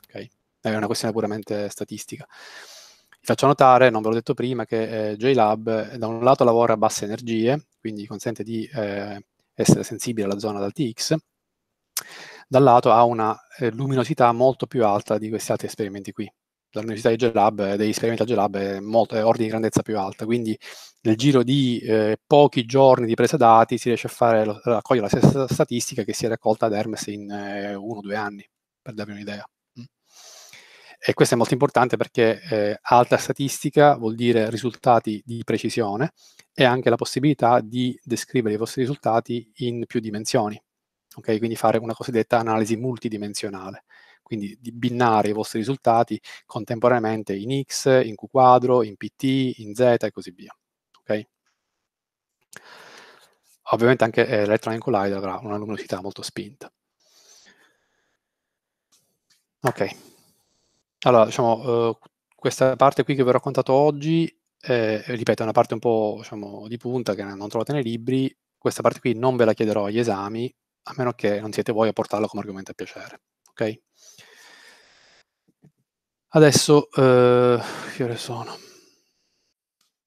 Okay? È una questione puramente statistica faccio notare, non ve l'ho detto prima, che eh, JLab eh, da un lato lavora a basse energie, quindi consente di eh, essere sensibile alla zona ad alti X, dall'altro ha una eh, luminosità molto più alta di questi altri esperimenti qui dall'università di Gelab, eh, degli esperimenti a Gelab, è, molto, è ordine di grandezza più alta, quindi nel giro di eh, pochi giorni di presa dati si riesce a fare, raccogliere la stessa statistica che si è raccolta ad Hermes in eh, uno o due anni, per darvi un'idea. Mm. E questo è molto importante perché eh, alta statistica vuol dire risultati di precisione e anche la possibilità di descrivere i vostri risultati in più dimensioni. Okay? Quindi fare una cosiddetta analisi multidimensionale quindi di binnare i vostri risultati contemporaneamente in X, in Q quadro, in PT, in Z e così via. Okay? Ovviamente anche eh, l'electron collider avrà una luminosità molto spinta. Ok, allora diciamo eh, questa parte qui che vi ho raccontato oggi, eh, ripeto, è una parte un po' diciamo, di punta che non trovate nei libri, questa parte qui non ve la chiederò agli esami, a meno che non siete voi a portarla come argomento a piacere ok? Adesso, eh, che ore sono?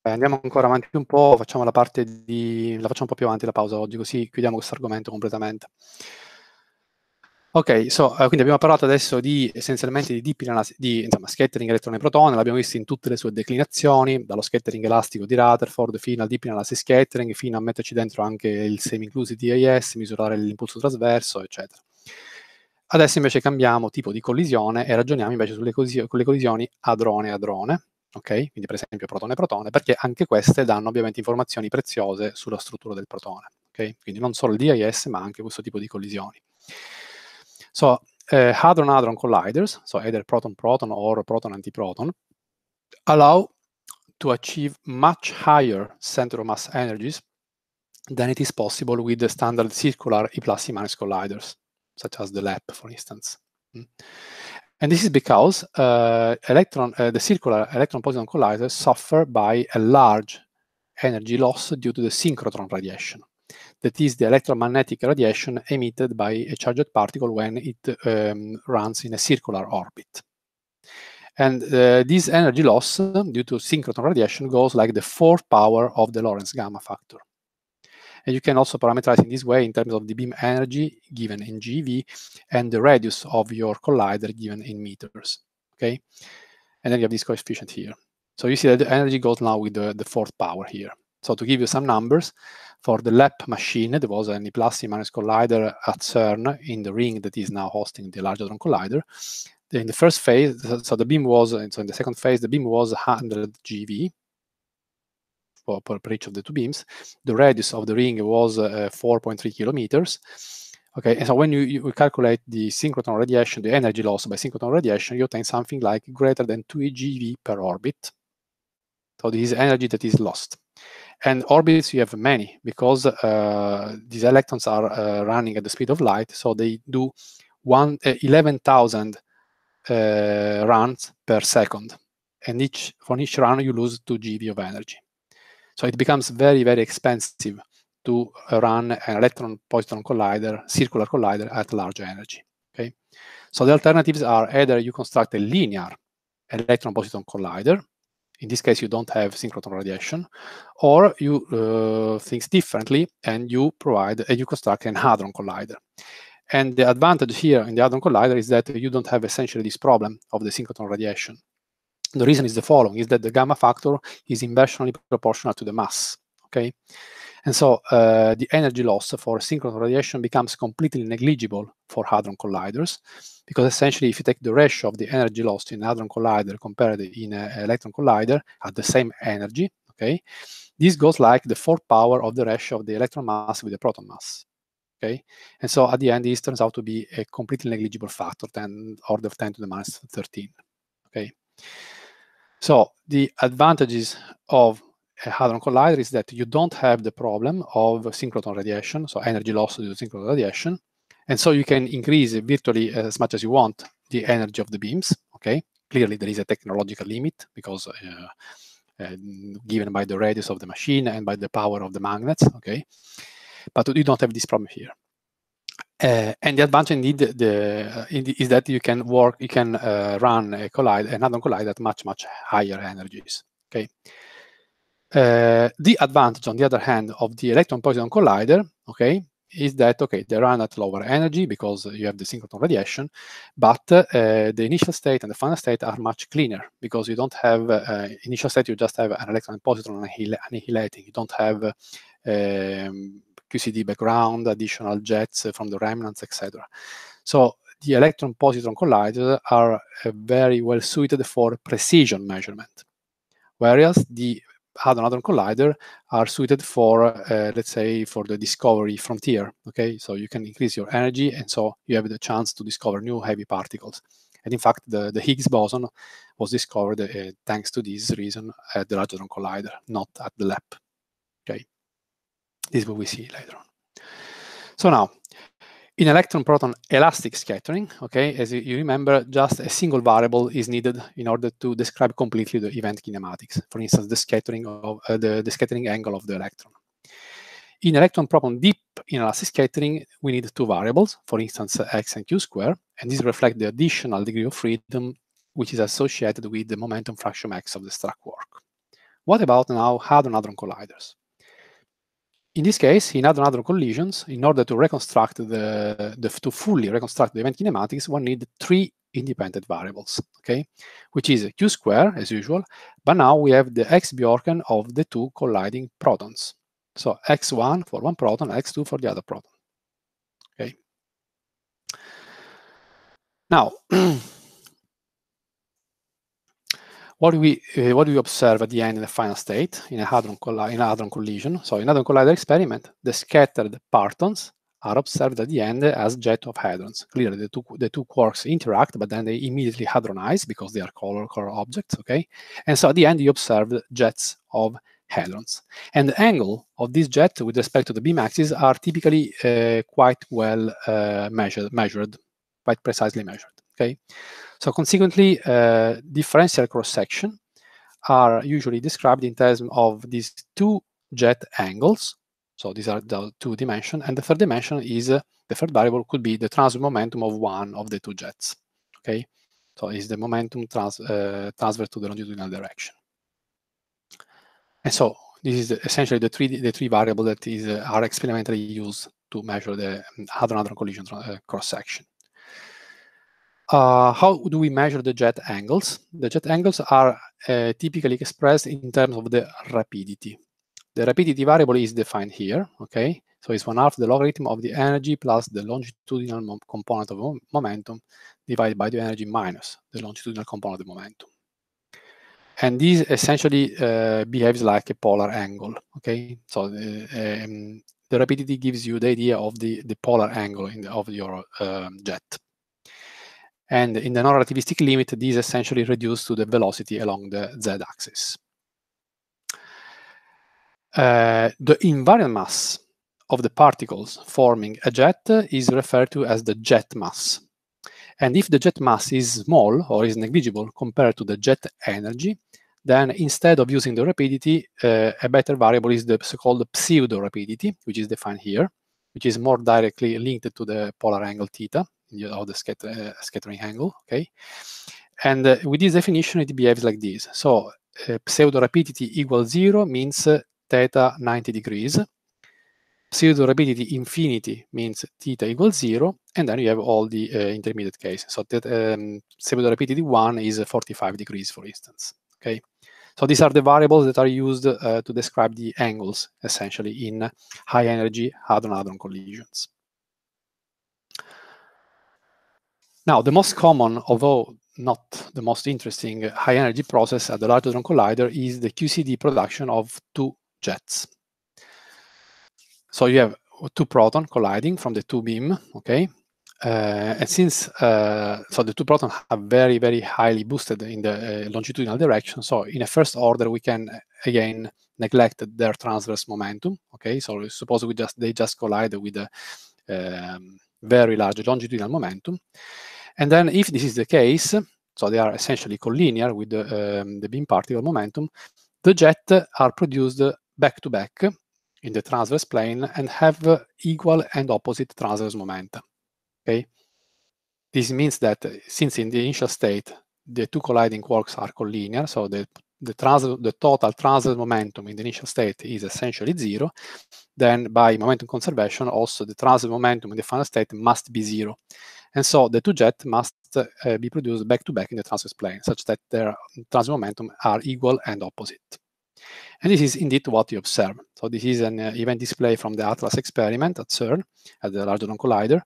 Beh, andiamo ancora avanti un po', facciamo la parte di... la facciamo un po' più avanti la pausa oggi, così chiudiamo questo argomento completamente. Ok, so, eh, quindi abbiamo parlato adesso di, essenzialmente di, deep analysis, di insomma, scattering elettrone-protone, l'abbiamo visto in tutte le sue declinazioni, dallo scattering elastico di Rutherford fino al deep analysis scattering, fino a metterci dentro anche il semi-inclusive DAS, misurare l'impulso trasverso, eccetera. Adesso invece cambiamo tipo di collisione e ragioniamo invece sulle collisioni, sulle collisioni adrone adrone, ok? Quindi per esempio protone-protone, perché anche queste danno ovviamente informazioni preziose sulla struttura del protone, ok? Quindi non solo il DIS, ma anche questo tipo di collisioni. So, uh, eh, hadron-hadron colliders, so either proton-proton or proton-antiproton, allow to achieve much higher center of mass energies than it is possible with the standard circular E plus E minus colliders. such as the lap, for instance. Mm. And this is because uh, electron, uh, the circular electron-positron collider suffer by a large energy loss due to the synchrotron radiation. That is the electromagnetic radiation emitted by a charged particle when it um, runs in a circular orbit. And uh, this energy loss due to synchrotron radiation goes like the fourth power of the Lorentz gamma factor. And you can also parameterize in this way in terms of the beam energy given in GV and the radius of your collider given in meters. Okay. And then you have this coefficient here. So you see that the energy goes now with the, the fourth power here. So to give you some numbers, for the LEP machine, there was an E-plus minus collider at CERN in the ring that is now hosting the Large Hadron Collider. In the first phase, so the beam was, so in the second phase, the beam was 100 GV per, per, each of the two beams. The radius of the ring was uh, 4.3 kilometers. Okay, and so when you, you calculate the synchrotron radiation, the energy loss by synchrotron radiation, you obtain something like greater than 2 GeV per orbit. So this is energy that is lost. And orbits, you have many because uh, these electrons are uh, running at the speed of light. So they do one uh, 11,000 uh, runs per second. And each, for each run, you lose 2 GV of energy. So it becomes very, very expensive to run an electron-positron collider, circular collider at large energy. Okay, so the alternatives are either you construct a linear electron-positron collider. In this case, you don't have synchrotron radiation, or you uh, think differently and you provide and you construct an hadron collider. And the advantage here in the hadron collider is that you don't have essentially this problem of the synchrotron radiation. The reason is the following, is that the gamma factor is inversely proportional to the mass, okay? And so uh, the energy loss for synchrotron radiation becomes completely negligible for hadron colliders, because essentially if you take the ratio of the energy lost in hadron collider compared in an uh, electron collider at the same energy, okay, this goes like the fourth power of the ratio of the electron mass with the proton mass, okay? And so at the end, this turns out to be a completely negligible factor, 10, order of 10 to the minus 13, okay? So the advantages of a hadron collider is that you don't have the problem of synchrotron radiation, so energy loss due to synchrotron radiation. And so you can increase virtually as much as you want the energy of the beams, okay? Clearly there is a technological limit because uh, uh, given by the radius of the machine and by the power of the magnets, okay? But you don't have this problem here. Uh, and the advantage indeed the, is that you can work, you can uh, run a collide, an add-on at much, much higher energies. Okay. Uh, the advantage, on the other hand, of the electron-positron collider, okay, is that okay they run at lower energy because you have the synchrotron radiation but uh, the initial state and the final state are much cleaner because you don't have uh, initial state you just have an electron and positron annihilating you don't have uh, um, QCD background, additional jets from the remnants, etc. So the electron-positron colliders are uh, very well suited for precision measurement, whereas the hadron-hadron collider are suited for, uh, let's say, for the discovery frontier, okay? So you can increase your energy, and so you have the chance to discover new heavy particles. And in fact, the, the Higgs boson was discovered uh, thanks to this reason at the Hadron Collider, not at the LEP, okay? This is what we see later on. So now, in electron-proton elastic scattering, okay, as you remember, just a single variable is needed in order to describe completely the event kinematics. For instance, the scattering of uh, the, the scattering angle of the electron. In electron-proton deep inelastic scattering, we need two variables, for instance, x and q square, and these reflect the additional degree of freedom which is associated with the momentum fraction x of the struck work. What about now hadron-hadron colliders? In this case, in other other collisions, in order to reconstruct the, the to fully reconstruct the event kinematics, one needs three independent variables, okay? Which is q square as usual, but now we have the x Bjorken of the two colliding protons. So x1 for one proton, x2 for the other proton. Okay. Now What we uh, what we observe at the end in the final state in a hadron in a hadron collision. So in hadron collider experiment, the scattered partons are observed at the end as jet of hadrons. Clearly, the two the two quarks interact, but then they immediately hadronize because they are color color objects. Okay, and so at the end you observe jets of hadrons. And the angle of this jet with respect to the beam axis are typically uh, quite well uh, measured, measured, quite precisely measured. Okay, so consequently, uh, differential cross-section are usually described in terms of these two jet angles. So these are the two dimensions, and the third dimension is uh, the third variable could be the transfer momentum of one of the two jets. Okay, so is the momentum trans uh, to the longitudinal direction. And so this is essentially the three the three variables that is uh, are experimentally used to measure the um, hadron-hadron collision uh, cross section. Uh, how do we measure the jet angles? The jet angles are uh, typically expressed in terms of the rapidity. The rapidity variable is defined here, okay? So it's one half the logarithm of the energy plus the longitudinal component of momentum divided by the energy minus the longitudinal component of the momentum. And this essentially uh, behaves like a polar angle, okay? So the, uh, um, the, rapidity gives you the idea of the, the polar angle the, of your um, jet. And in the non-relativistic limit, these essentially reduce to the velocity along the z-axis. Uh, the invariant mass of the particles forming a jet is referred to as the jet mass. And if the jet mass is small or is negligible compared to the jet energy, then instead of using the rapidity, uh, a better variable is the so-called pseudo-rapidity, which is defined here, which is more directly linked to the polar angle theta, you the uh, scattering angle, okay? And uh, with this definition, it behaves like this. So uh, pseudo-rapidity equals zero means theta 90 degrees. Pseudo-rapidity infinity means theta equals zero. And then you have all the uh, intermediate cases. So that um, pseudo-rapidity one is 45 degrees, for instance, okay? So these are the variables that are used uh, to describe the angles, essentially, in high-energy hadron-hadron collisions. Now, the most common, although not the most interesting, high energy process at the Large Hadron Collider is the QCD production of two jets. So you have two proton colliding from the two beam, okay? Uh, and since, uh, so the two protons are very, very highly boosted in the uh, longitudinal direction, so in a first order, we can uh, again neglect their transverse momentum, okay? So suppose we just, they just collide with a uh, um, very large longitudinal momentum. And then if this is the case, so they are essentially collinear with the, um, the beam particle momentum, the jet are produced back to back in the transverse plane and have equal and opposite transverse momenta. Okay. This means that since in the initial state the two colliding quarks are collinear, so the the, the total transverse momentum in the initial state is essentially zero, then by momentum conservation, also the transverse momentum in the final state must be zero. And so the two jets must uh, be produced back to back in the transverse plane, such that their transfer momentum are equal and opposite. And this is indeed what you observe. So this is an uh, event display from the Atlas experiment at CERN, at the Large Hadron Collider.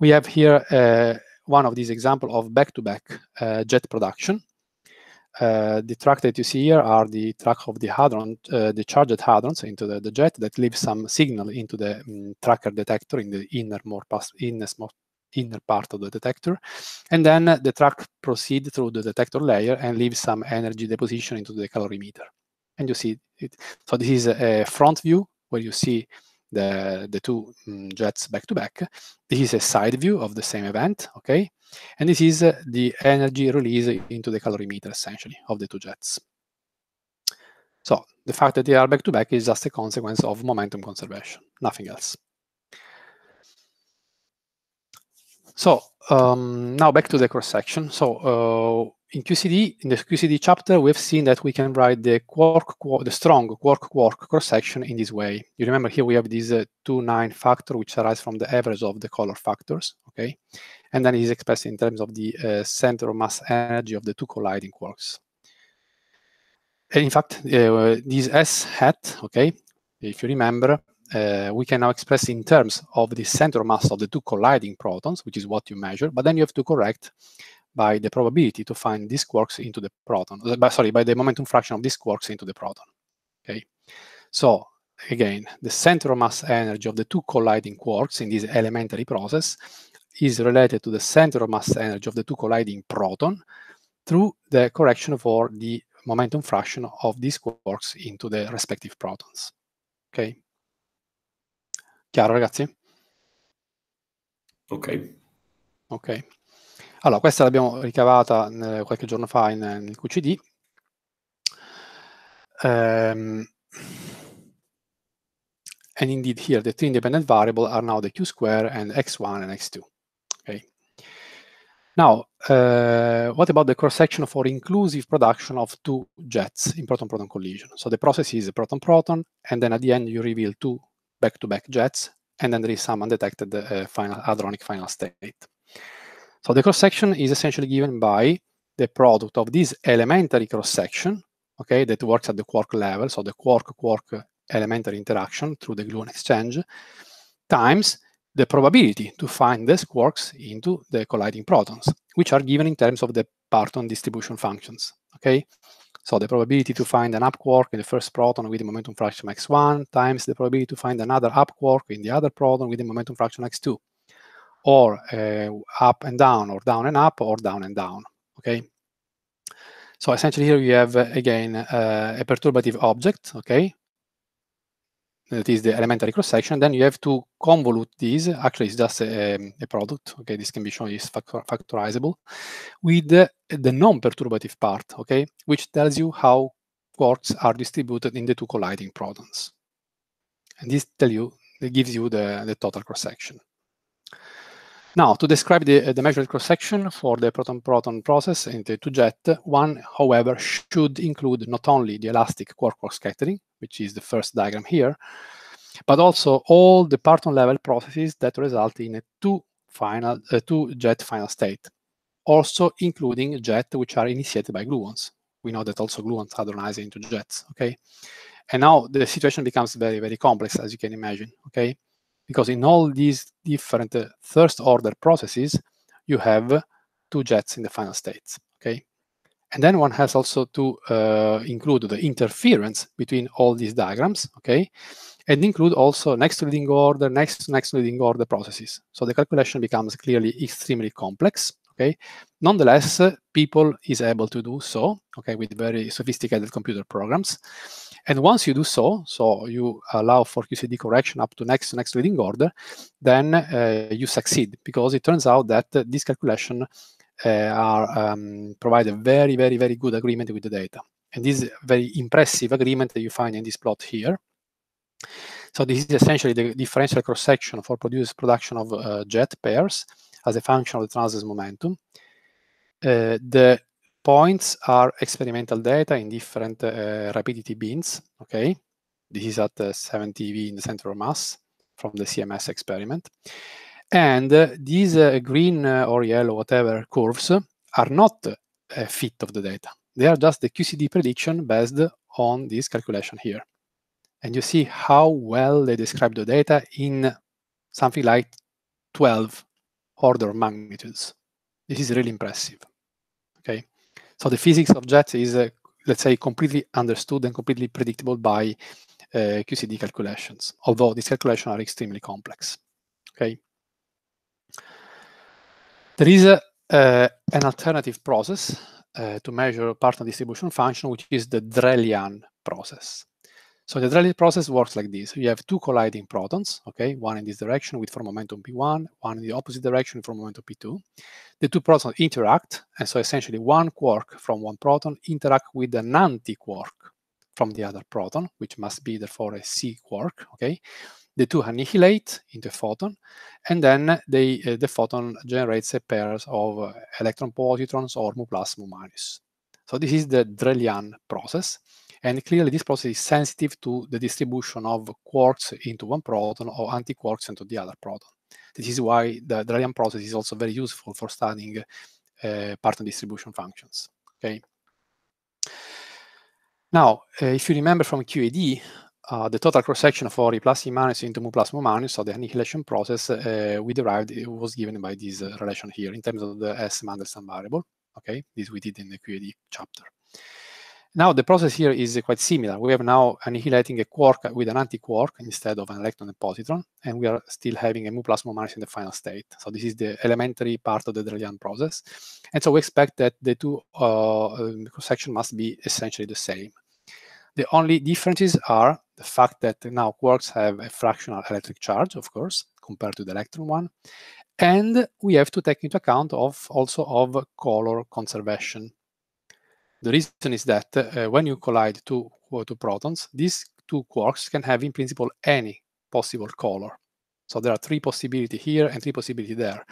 We have here uh, one of these examples of back-to-back jet production. Uh, the track that you see here are the track of the hadron, uh, the charged hadrons into the, the, jet that leaves some signal into the um, tracker detector in the innermost, innermost inner part of the detector. And then the track proceeds through the detector layer and leaves some energy deposition into the calorimeter. And you see it. So this is a front view where you see the, the two mm, jets back to back. This is a side view of the same event, okay? And this is uh, the energy release into the calorimeter, essentially, of the two jets. So the fact that they are back to back is just a consequence of momentum conservation, nothing else. So um, now back to the cross section. So uh, in QCD, in the QCD chapter, we've seen that we can write the quark, quark the strong quark quark cross section in this way. You remember here we have these uh, two nine factor which arise from the average of the color factors, okay? And then it is expressed in terms of the uh, center of mass energy of the two colliding quarks. And in fact, uh, this S hat, okay, if you remember, uh, we can now express in terms of the center mass of the two colliding protons, which is what you measure, but then you have to correct by the probability to find these quarks into the proton, uh, by, sorry, by the momentum fraction of these quarks into the proton, okay? So again, the center mass energy of the two colliding quarks in this elementary process is related to the center mass energy of the two colliding proton through the correction for the momentum fraction of these quarks into the respective protons, okay? Chiaro ragazzi? Ok. Ok. Allora, questa l'abbiamo ricavata eh, qualche giorno fa in, nel QCD. Um, ehm, and indeed here the three independent variables are now the q square and x1 and x2. Okay. Now, uh, what about the cross-section for inclusive production of two jets in proton-proton collision? So the process is proton-proton, and then at the end you reveal two back-to-back jets, and then there is some undetected uh, final hadronic final state. So the cross-section is essentially given by the product of this elementary cross-section, okay, that works at the quark level, so the quark-quark elementary interaction through the gluon exchange, times the probability to find these quarks into the colliding protons, which are given in terms of the Parton distribution functions, okay? So the probability to find an up quark in the first proton with the momentum fraction x1 times the probability to find another up quark in the other proton with the momentum fraction x2, or uh, up and down, or down and up, or down and down. Okay. So essentially here we have, uh, again, uh, a perturbative object, okay, that is the elementary cross section. Then you have to convolute these. Actually, it's just a, a product. Okay, this can be shown is factor, factorizable with the, the non-perturbative part. Okay, which tells you how quarks are distributed in the two colliding protons. And this tell you it gives you the, the total cross section. Now, to describe the, the measured cross section for the proton-proton process in the two jet, one, however, should include not only the elastic quark-quark scattering, which is the first diagram here, but also all the parton level processes that result in a two final uh, two jet final state, also including jet which are initiated by gluons. We know that also gluons are into jets, okay? And now the situation becomes very, very complex, as you can imagine, okay? Because in all these different uh, first order processes, you have two jets in the final states. And then one has also to uh, include the interference between all these diagrams, okay? And include also next leading order, next next leading order processes. So the calculation becomes clearly extremely complex, okay? Nonetheless, uh, people is able to do so, okay, with very sophisticated computer programs. And once you do so, so you allow for QCD correction up to next next leading order, then uh, you succeed because it turns out that this calculation Eh, are, um, provide a very, very, very good agreement with the data. And this very impressive agreement that you find in this plot here. So this is essentially the differential cross-section for produced production of uh, jet pairs as a function of the transverse momentum. Uh, the points are experimental data in different uh, rapidity bins, okay? This is at 70 V in the center of mass from the CMS experiment. And uh, these uh, green uh, or yellow, whatever curves are not a fit of the data. They are just the QCD prediction based on this calculation here. And you see how well they describe the data in something like 12 order magnitudes. This is really impressive. Okay. So the physics of jets is, uh, let's say, completely understood and completely predictable by uh, QCD calculations, although these calculations are extremely complex. Okay. There is a, uh, an alternative process uh, to measure partner distribution function, which is the Drellian process. So the Drellian process works like this. You have two colliding protons, okay, one in this direction with for momentum P1, one in the opposite direction for momentum P2. The two protons interact, and so essentially one quark from one proton interact with an anti-quark from the other proton, which must be therefore a C quark, okay? the two annihilate into a photon, and then they, uh, the photon generates a pair of uh, electron positrons or mu plus mu minus. So this is the Drellian process, and clearly this process is sensitive to the distribution of quarks into one proton or antiquarks into the other proton. This is why the Drellian process is also very useful for studying uh, parton distribution functions. Okay. Now, uh, if you remember from QED, uh, the total cross-section for E plus E minus into mu plus mu minus, so the annihilation process uh, we derived it was given by this uh, relation here in terms of the S Mandelson variable. Okay, this we did in the QED chapter. Now the process here is quite similar. We have now annihilating a quark with an anti-quark instead of an electron and positron, and we are still having a mu plus mu minus in the final state. So this is the elementary part of the Drellian process. And so we expect that the two uh, um, cross-section must be essentially the same. The only differences are the fact that now quarks have a fractional electric charge, of course, compared to the electron one, and we have to take into account of also of color conservation. The reason is that uh, when you collide two, uh, two protons, these two quarks can have in principle any possible color. So there are three possibility here and three possibility there,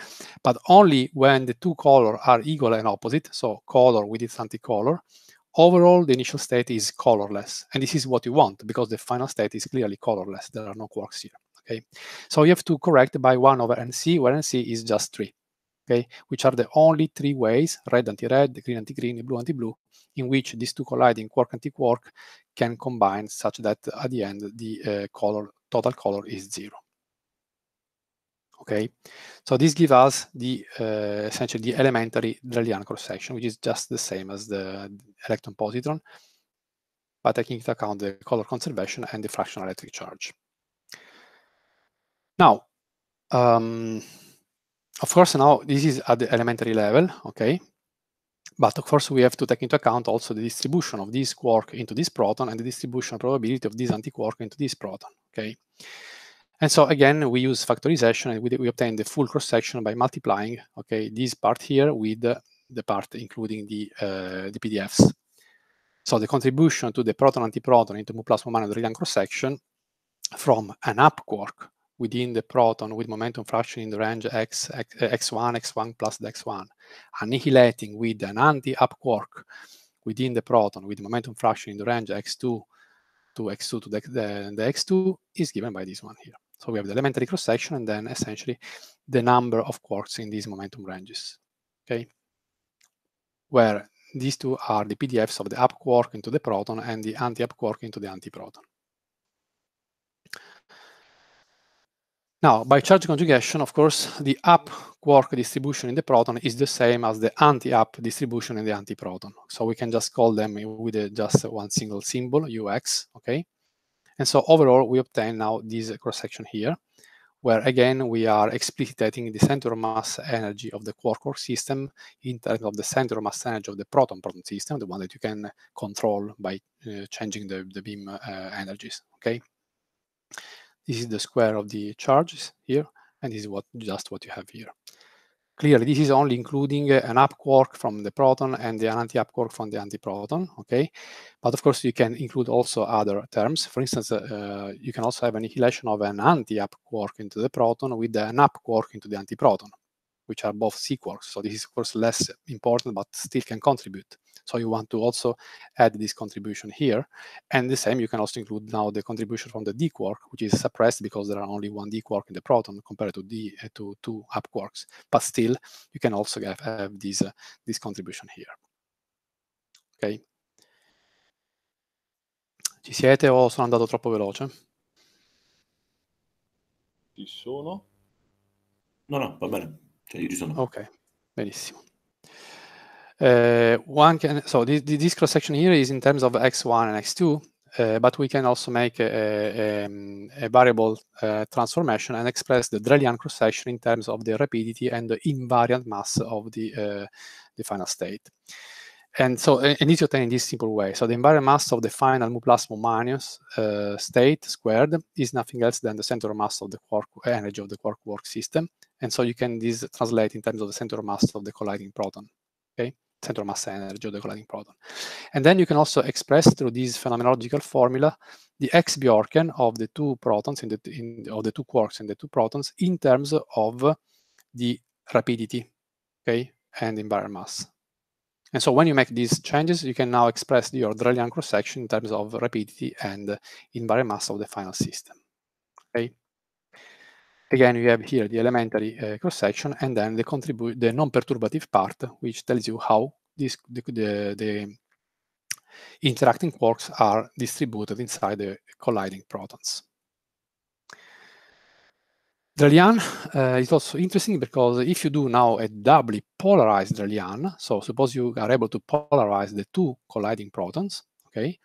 but only when the two color are equal and opposite, so color with its anticolor, Overall, the initial state is colorless, and this is what you want because the final state is clearly colorless. There are no quarks here. Okay, so you have to correct by one over nc, where nc is just three. Okay, which are the only three ways: red anti-red, green anti-green, blue anti-blue, in which these two colliding quark anti-quark can combine such that at the end the uh, color total color is zero. Okay, so this gives us the uh, essentially the elementary Drellian cross section, which is just the same as the electron positron, but taking into account the color conservation and the fractional electric charge. Now, um, of course, now this is at the elementary level, okay, but of course we have to take into account also the distribution of this quark into this proton and the distribution probability of this antiquark into this proton, okay. And so again, we use factorization and we, we obtain the full cross-section by multiplying, okay, this part here with the part including the, uh, the PDFs. So the contribution to the proton-antiproton into mu plus mu minus Riemann cross-section from an up quark within the proton with momentum fraction in the range x, x, x1, x1 plus x1, annihilating with an anti up quark within the proton with momentum fraction in the range x2 to x2 to the, the, the x2 is given by this one here. So we have the elementary cross section and then essentially the number of quarks in these momentum ranges. Okay. Where these two are the PDFs of the up quark into the proton and the anti-up quark into the antiproton. Now, by charge conjugation, of course, the up quark distribution in the proton is the same as the anti-up distribution in the antiproton. So we can just call them with a, just one single symbol, UX, okay? And so overall, we obtain now this cross-section here, where again, we are explicitating the center of mass energy of the quark-quark system in terms of the center of mass energy of the proton-proton system, the one that you can control by uh, changing the, the beam uh, energies, okay? This is the square of the charges here, and this is what just what you have here. Clearly, this is only including uh, an up quark from the proton and the anti quark from the antiproton, okay? But of course, you can include also other terms. For instance, uh, uh you can also have annihilation of an anti up quark into the proton with an up quark into the antiproton, which are both C-quarks. So this is, of course, less important, but still can contribute. So you want to also add this contribution here. And the same, you can also include now the contribution from the D quark, which is suppressed because there are only one D quark in the proton compared to D uh, to two up quarks. But still, you can also have, have this, uh, this contribution here. Ok? Ci siete o sono andato troppo veloce? Ci sono? No, no, va bene. Cioè io ci sono. Ok, benissimo. Uh, one can, so this, this cross section here is in terms of x1 and x2, uh, eh, but we can also make a, a, a variable uh, transformation and express the Drellian cross section in terms of the rapidity and the invariant mass of the, uh, the final state. And so, and it's obtained in this simple way. So the invariant mass of the final mu plus mu minus state squared is nothing else than the center mass of the quark energy of the quark work system and so you can this translate in terms of the center of mass of the colliding proton, okay? Center of mass energy of the colliding proton. And then you can also express through this phenomenological formula the X Bjorken of the two protons in the in of the two quarks and the two protons in terms of the rapidity, okay, and environment mass. And so when you make these changes, you can now express your Drellian cross-section in terms of rapidity and environment mass of the final system. Okay again you have here the elementary uh, cross section and then the contribute the non-perturbative part which tells you how this the, the, the, interacting quarks are distributed inside the colliding protons. Drellian uh, eh, is also interesting because if you do now a doubly polarized Drellian, so suppose you are able to polarize the two colliding protons, okay,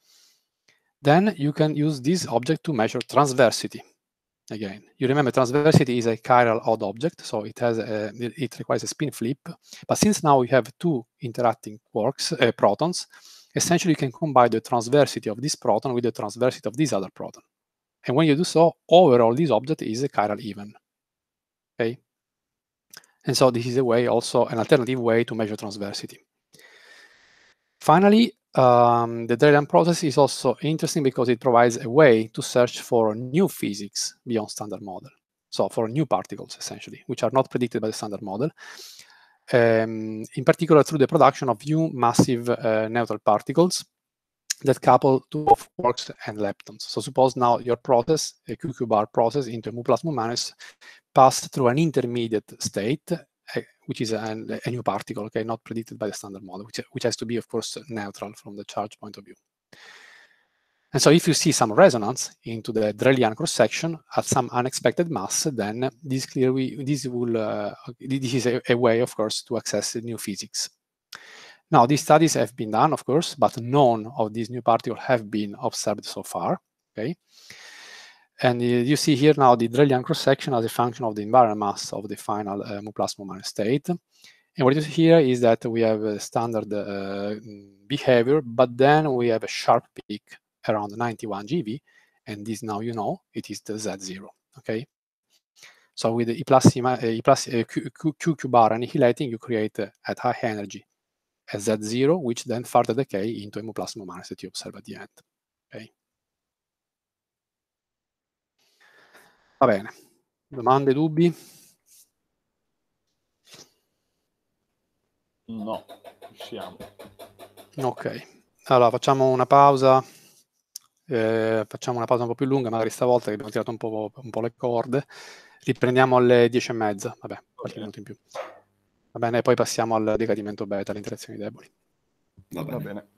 then you can use this object to measure transversity again. You remember transversity is a chiral odd object, so it has a, it requires a spin flip. But since now we have two interacting quarks, uh, protons, essentially you can combine the transversity of this proton with the transversity of this other proton. And when you do so, overall this object is a chiral even. Okay? And so this is a way also, an alternative way to measure transversity. Finally, um, the DRAM process is also interesting because it provides a way to search for new physics beyond standard model. So for new particles, essentially, which are not predicted by the standard model. Um, in particular, through the production of new massive uh, neutral particles that couple to both quarks and leptons. So suppose now your process, a QQ bar process into mu plus mu minus, passed through an intermediate state Eh, which is an, a new particle, okay, not predicted by the standard model, which, which has to be, of course, neutral from the charge point of view. And so if you see some resonance into the Drellian cross-section at some unexpected mass, then this clearly, this will, uh, this is a, a, way, of course, to access new physics. Now, these studies have been done, of course, but none of these new particles have been observed so far, okay? And you see here now the Drellian cross-section as a function of the invariant mass of the final uh, mu plus mu minus state. And what you see here is that we have a standard uh, behavior, but then we have a sharp peak around 91 GV, and this now you know it is the Z0, okay? So with the E plus, uh, e plus uh, Q, Q, Q, Q bar annihilating, you create uh, at high energy a Z0, which then further decay into a mu plus mu minus that you observe at the end. Va bene. Domande, dubbi? No, siamo. Ok, allora facciamo una pausa, eh, facciamo una pausa un po' più lunga, magari stavolta che abbiamo tirato un po', un po le corde. Riprendiamo alle 10 e mezza, vabbè, okay. qualche minuto in più. Va bene, poi passiamo al decadimento beta, alle interazioni deboli. Va bene. Va bene.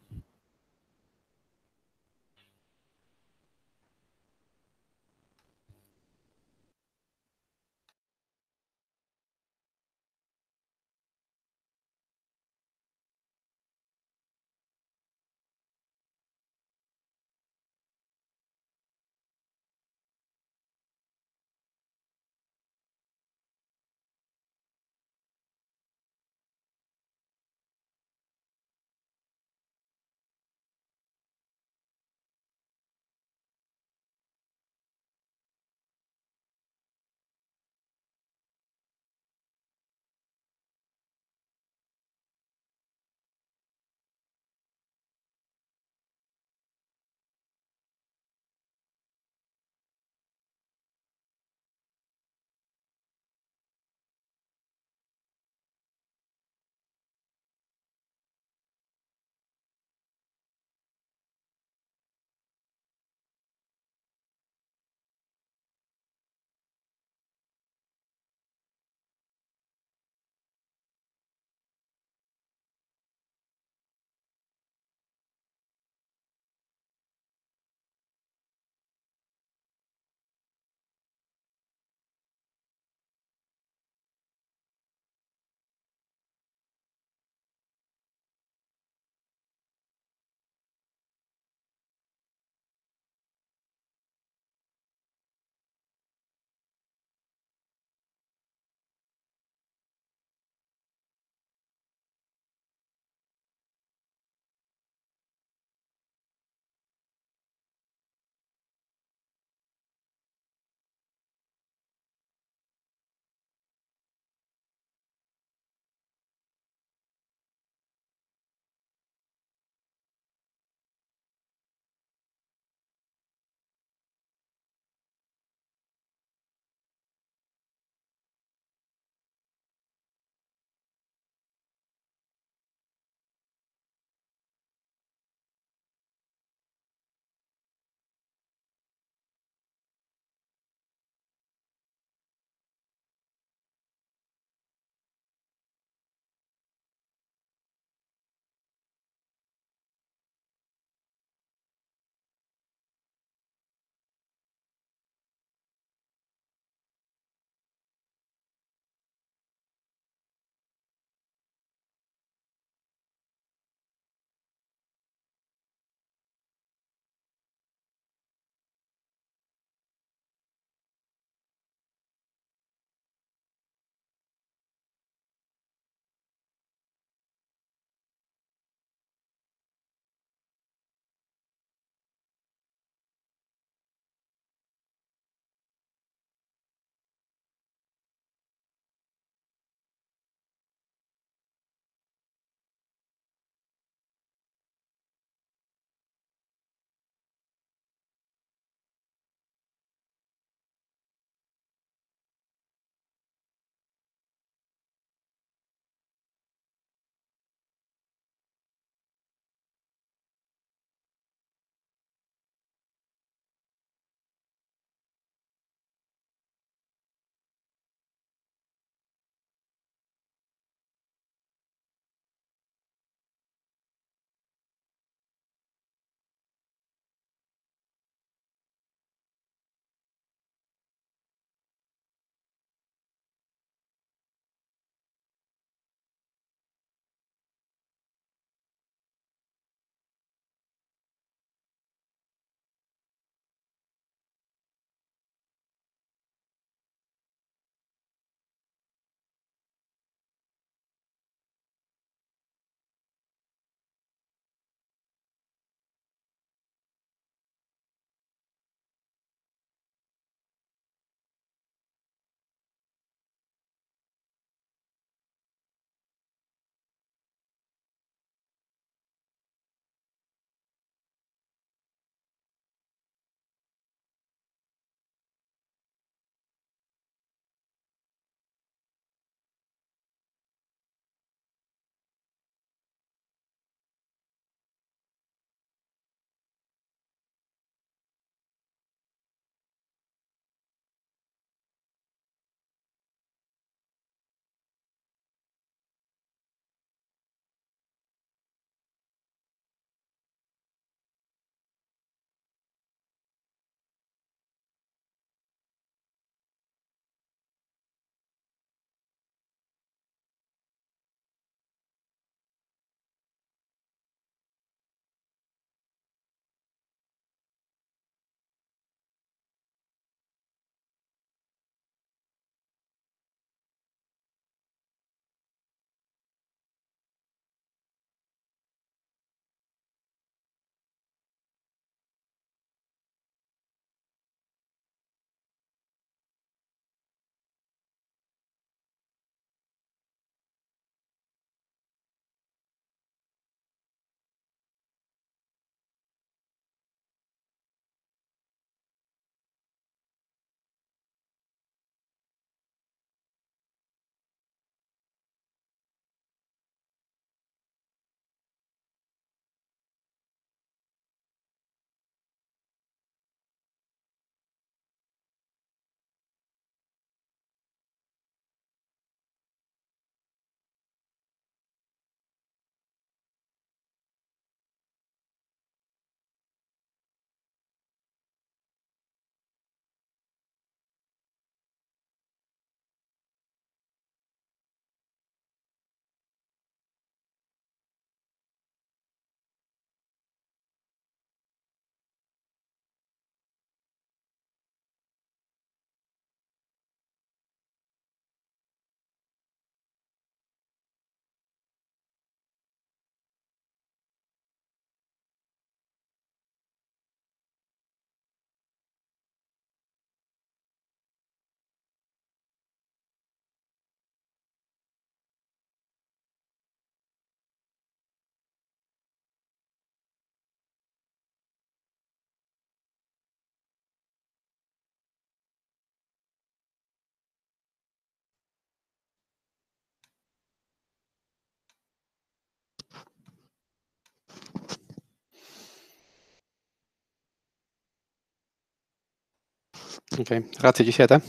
Ok, grazie, ci siete?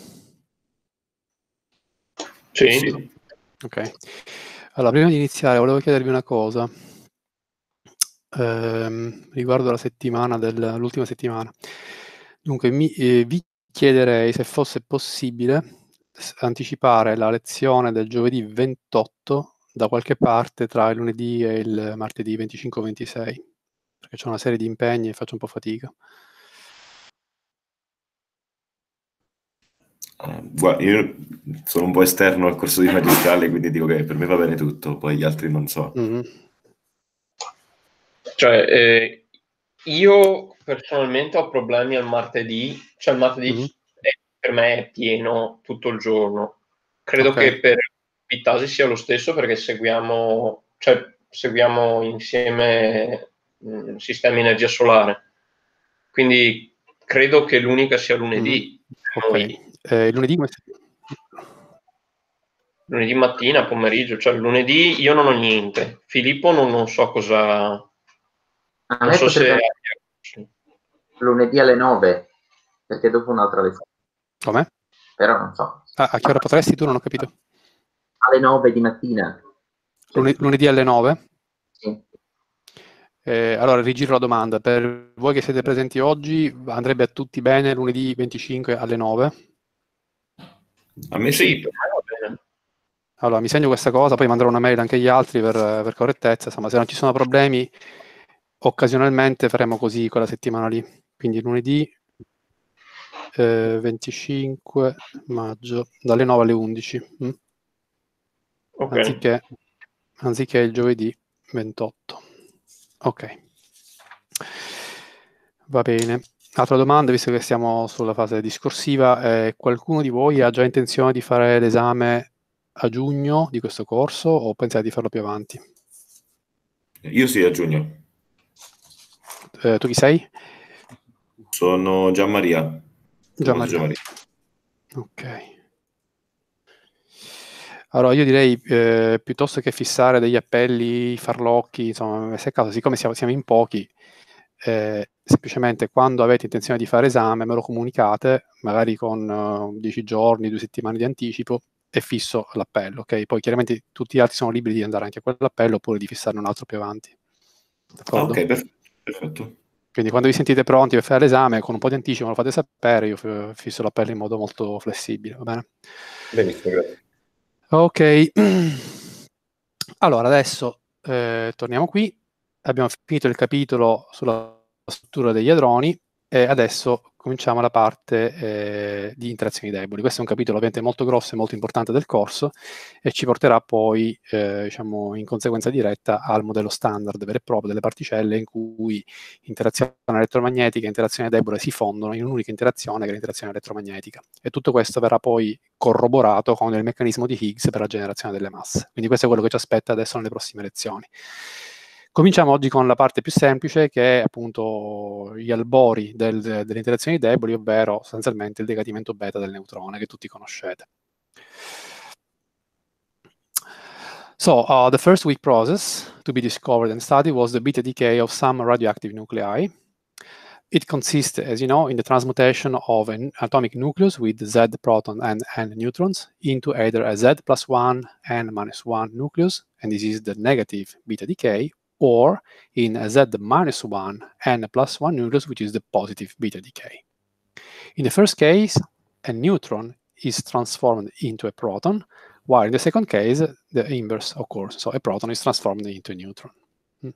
Sì. Ok. Allora, prima di iniziare volevo chiedervi una cosa ehm, riguardo la settimana dell'ultima settimana. Dunque, mi, eh, vi chiederei se fosse possibile anticipare la lezione del giovedì 28 da qualche parte tra il lunedì e il martedì 25-26, perché c'è una serie di impegni e faccio un po' fatica. guarda, io sono un po' esterno al corso di magistrale, quindi dico che per me va bene tutto, poi gli altri non so. Mm-hmm. Cioè, eh, io personalmente ho problemi al martedì, cioè il martedì mm-hmm. è, per me è pieno tutto il giorno. Credo okay. che per Vitasi sia lo stesso perché seguiamo, cioè, seguiamo insieme mh, mm, sistemi energia solare. Quindi credo che l'unica sia lunedì. Mm. Okay. Eh, lunedì... lunedì... mattina, pomeriggio, cioè lunedì io non ho niente. Filippo non, non so cosa... A non so se... Lunedì alle 9, perché dopo un'altra lezione. Come? Però non so. Ah, a che ora potresti tu? Non ho capito. Alle 9 di mattina. Lunedì, lunedì alle 9? Sì. Eh, allora, rigiro la domanda. Per voi che siete presenti oggi, andrebbe a tutti bene lunedì 25 alle 9? A me sì, sì. Allora, mi segno questa cosa, poi manderò una mail anche agli altri per, per correttezza. Insomma, se non ci sono problemi, occasionalmente faremo così quella settimana lì. Quindi lunedì eh, 25 maggio, dalle 9 alle 11. Hm? Mm? Okay. Anziché, anziché il giovedì 28. Ok. Va bene. Altra domanda, visto che siamo sulla fase discorsiva, eh, qualcuno di voi ha già intenzione di fare l'esame a giugno di questo corso o pensate di farlo più avanti? Io sì, a giugno. Eh, tu chi sei? Sono Gianmaria. Gianmaria. Gianmaria. Ok. Allora io direi eh, piuttosto che fissare degli appelli farlocchi, insomma, se è caso, siccome siamo, siamo in pochi, eh, semplicemente quando avete intenzione di fare esame me lo comunicate, magari con uh, eh, 10 giorni, 2 settimane di anticipo, e fisso l'appello, ok? Poi chiaramente tutti gli altri sono liberi di andare anche a quell'appello oppure di fissarne un altro più avanti. Ah, D'accordo? Ok, perfetto. Quindi quando vi sentite pronti per fare l'esame, con un po' di anticipo lo fate sapere, io fisso l'appello in modo molto flessibile, va bene? Benissimo, grazie. Ok. Allora, adesso eh, torniamo qui. Abbiamo finito il capitolo sulla struttura degli adroni e adesso cominciamo la parte eh, di interazioni deboli. Questo è un capitolo ovviamente molto grosso e molto importante del corso e ci porterà poi, eh, diciamo, in conseguenza diretta al modello standard vero e proprio delle particelle in cui interazione elettromagnetica e interazione debole si fondono in un'unica interazione che è l'interazione elettromagnetica. E tutto questo verrà poi corroborato con il meccanismo di Higgs per la generazione delle masse. Quindi questo è quello che ci aspetta adesso nelle prossime lezioni. Cominciamo oggi con la parte più semplice che è appunto gli albori del, delle interazioni deboli, ovvero sostanzialmente il decadimento beta del neutrone che tutti conoscete. So, uh, the first weak process to be discovered and studied was the beta decay of some radioactive nuclei. It consists, as you know, in the transmutation of an atomic nucleus with Z proton and N neutrons into either a Z plus 1, N minus 1 nucleus, and this is the negative beta decay, or in Z minus 1 and plus 1 nucleus, which is the positive beta decay. In the first case, a neutron is transformed into a proton, while in the second case, the inverse occurs. So a proton is transformed into a neutron. Hmm.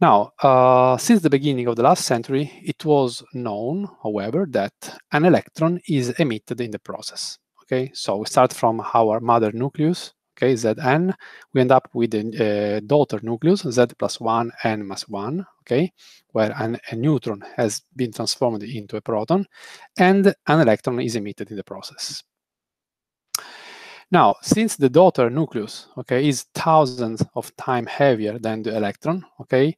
Now, uh, since the beginning of the last century, it was known, however, that an electron is emitted in the process. Okay, so we start from our mother nucleus, okay, Zn, we end up with a, a daughter nucleus, Z plus 1, N minus 1, okay, where an, a neutron has been transformed into a proton, and an electron is emitted in the process. Now, since the daughter nucleus, okay, is thousands of times heavier than the electron, okay,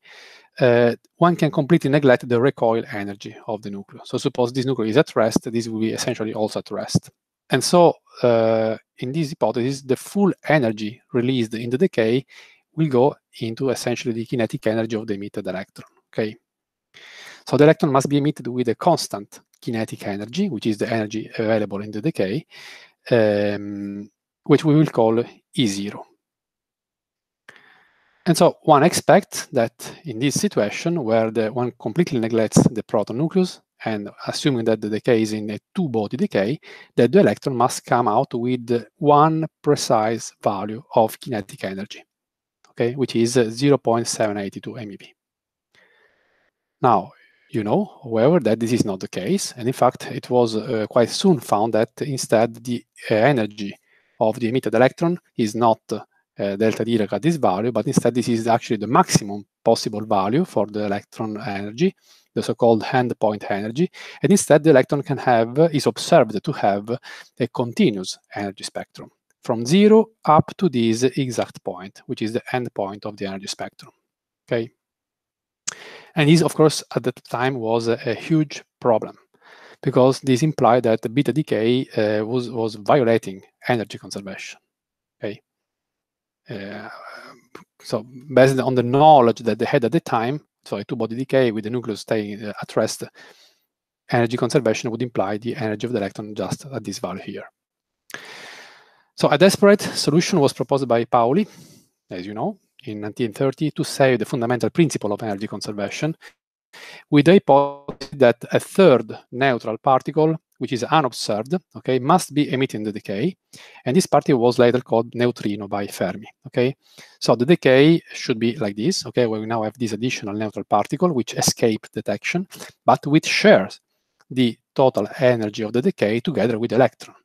uh, one can completely neglect the recoil energy of the nucleus. So suppose this nucleus is at rest, this will be essentially also at rest, and so uh, in this hypothesis, the full energy released in the decay will go into essentially the kinetic energy of the emitted electron. Okay. So the electron must be emitted with a constant kinetic energy, which is the energy available in the decay, um, which we will call E0. And so one expects that in this situation where the one completely neglects the proton nucleus, and assuming that the decay is in a two-body decay, that the electron must come out with one precise value of kinetic energy, okay, which is uh, 0.782 MeV. Now, you know, however, that this is not the case, and in fact, it was uh, quite soon found that instead the uh, energy of the emitted electron is not uh, delta Dirac at this value, but instead this is actually the maximum possible value for the electron energy, the so-called hand point energy, and instead the electron can have, is observed to have a continuous energy spectrum from zero up to this exact point, which is the end point of the energy spectrum, okay? And this, of course, at that time was a, a huge problem because this implied that beta decay uh, was, was violating energy conservation, okay? Uh, so based on the knowledge that they had at the time, sorry, 2 body decay with the nucleus staying eh, at rest, energy conservation would imply the energy of the electron just at this value here. So a desperate solution was proposed by Pauli, as you know, in 1930 to save the fundamental principle of energy conservation with the hypothesis that a third neutral particle which is unobserved, okay, must be emitting the decay. And this particle was later called neutrino by Fermi, okay? So the decay should be like this, okay, where we now have this additional neutral particle which escaped detection, but which shares the total energy of the decay together with electron.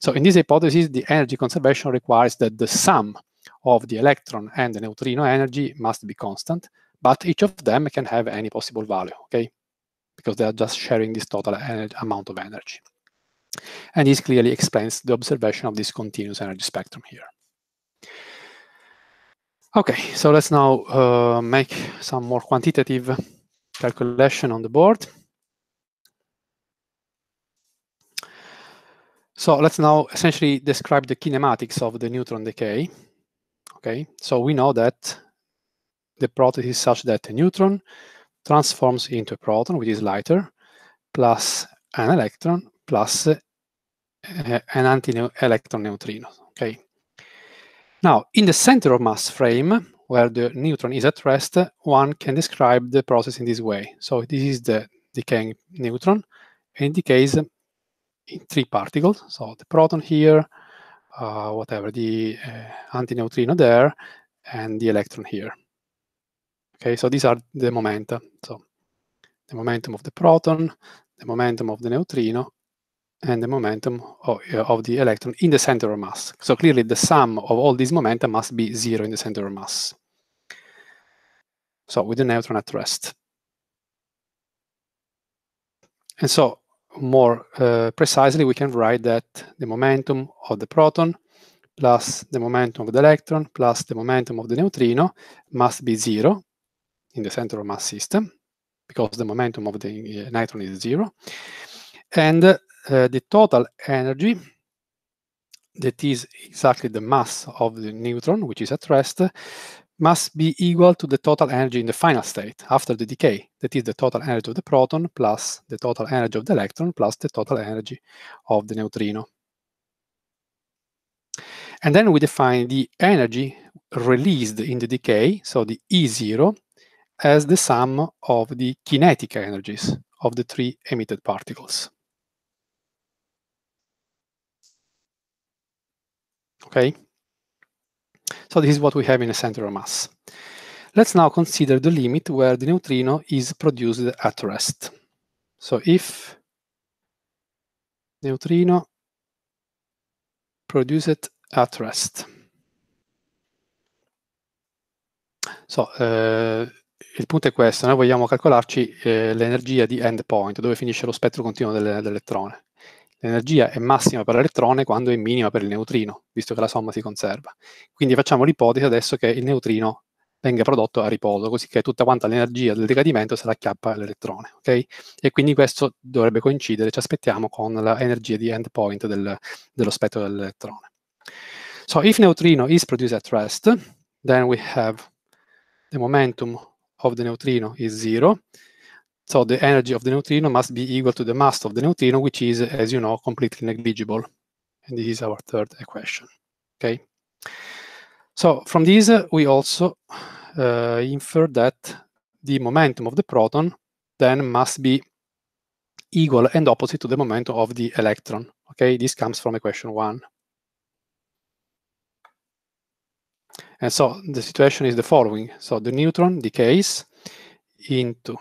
So in this hypothesis, the energy conservation requires that the sum of the electron and the neutrino energy must be constant, but each of them can have any possible value, okay? because they are just sharing this total amount of energy. And this clearly explains the observation of this continuous energy spectrum here. Okay, so let's now uh, make some more quantitative calculation on the board. So let's now essentially describe the kinematics of the neutron decay. Okay, so we know that the process is such that a neutron transforms into a proton, which is lighter, plus an electron, plus uh, an anti-electron neutrino, okay? Now, in the center of mass frame, where the neutron is at rest, one can describe the process in this way. So this is the decaying neutron, and it decays in three particles. So the proton here, uh, whatever, the uh, eh, neutrino there, and the electron here. Okay, so these are the momenta. So the momentum of the proton, the momentum of the neutrino, and the momentum of, uh, of, the electron in the center of mass. So clearly the sum of all these momenta must be zero in the center of mass. So with the neutron at rest. And so more uh, precisely, we can write that the momentum of the proton plus the momentum of the electron plus the momentum of the neutrino must be zero in the center of mass system because the momentum of the eh, neutron is zero. And uh, the total energy that is exactly the mass of the neutron, which is at rest, must be equal to the total energy in the final state after the decay. That is the total energy of the proton plus the total energy of the electron plus the total energy of the neutrino. And then we define the energy released in the decay, so the E0, as the sum of the kinetic energies of the three emitted particles. Okay, so this is what we have in a center of mass. Let's now consider the limit where the neutrino is produced at rest. So if neutrino produced at rest. So uh, il punto è questo, noi vogliamo calcolarci eh, l'energia di endpoint, dove finisce lo spettro continuo dell'elettrone. L'energia è massima per l'elettrone quando è minima per il neutrino, visto che la somma si conserva. Quindi facciamo l'ipotesi adesso che il neutrino venga prodotto a riposo, così che tutta quanta l'energia del decadimento se la acchiappa all'elettrone, ok? E quindi questo dovrebbe coincidere, ci aspettiamo, con l'energia di endpoint del, dello spettro dell'elettrone. So, if neutrino is produced at rest, then we have the momentum of the neutrino is zero. So the energy of the neutrino must be equal to the mass of the neutrino, which is, as you know, completely negligible. And this is our third equation, okay? So from this, uh, we also uh, infer that the momentum of the proton then must be equal and opposite to the momentum of the electron, okay? This comes from equation one. And so the situation is the following. So the neutron decays into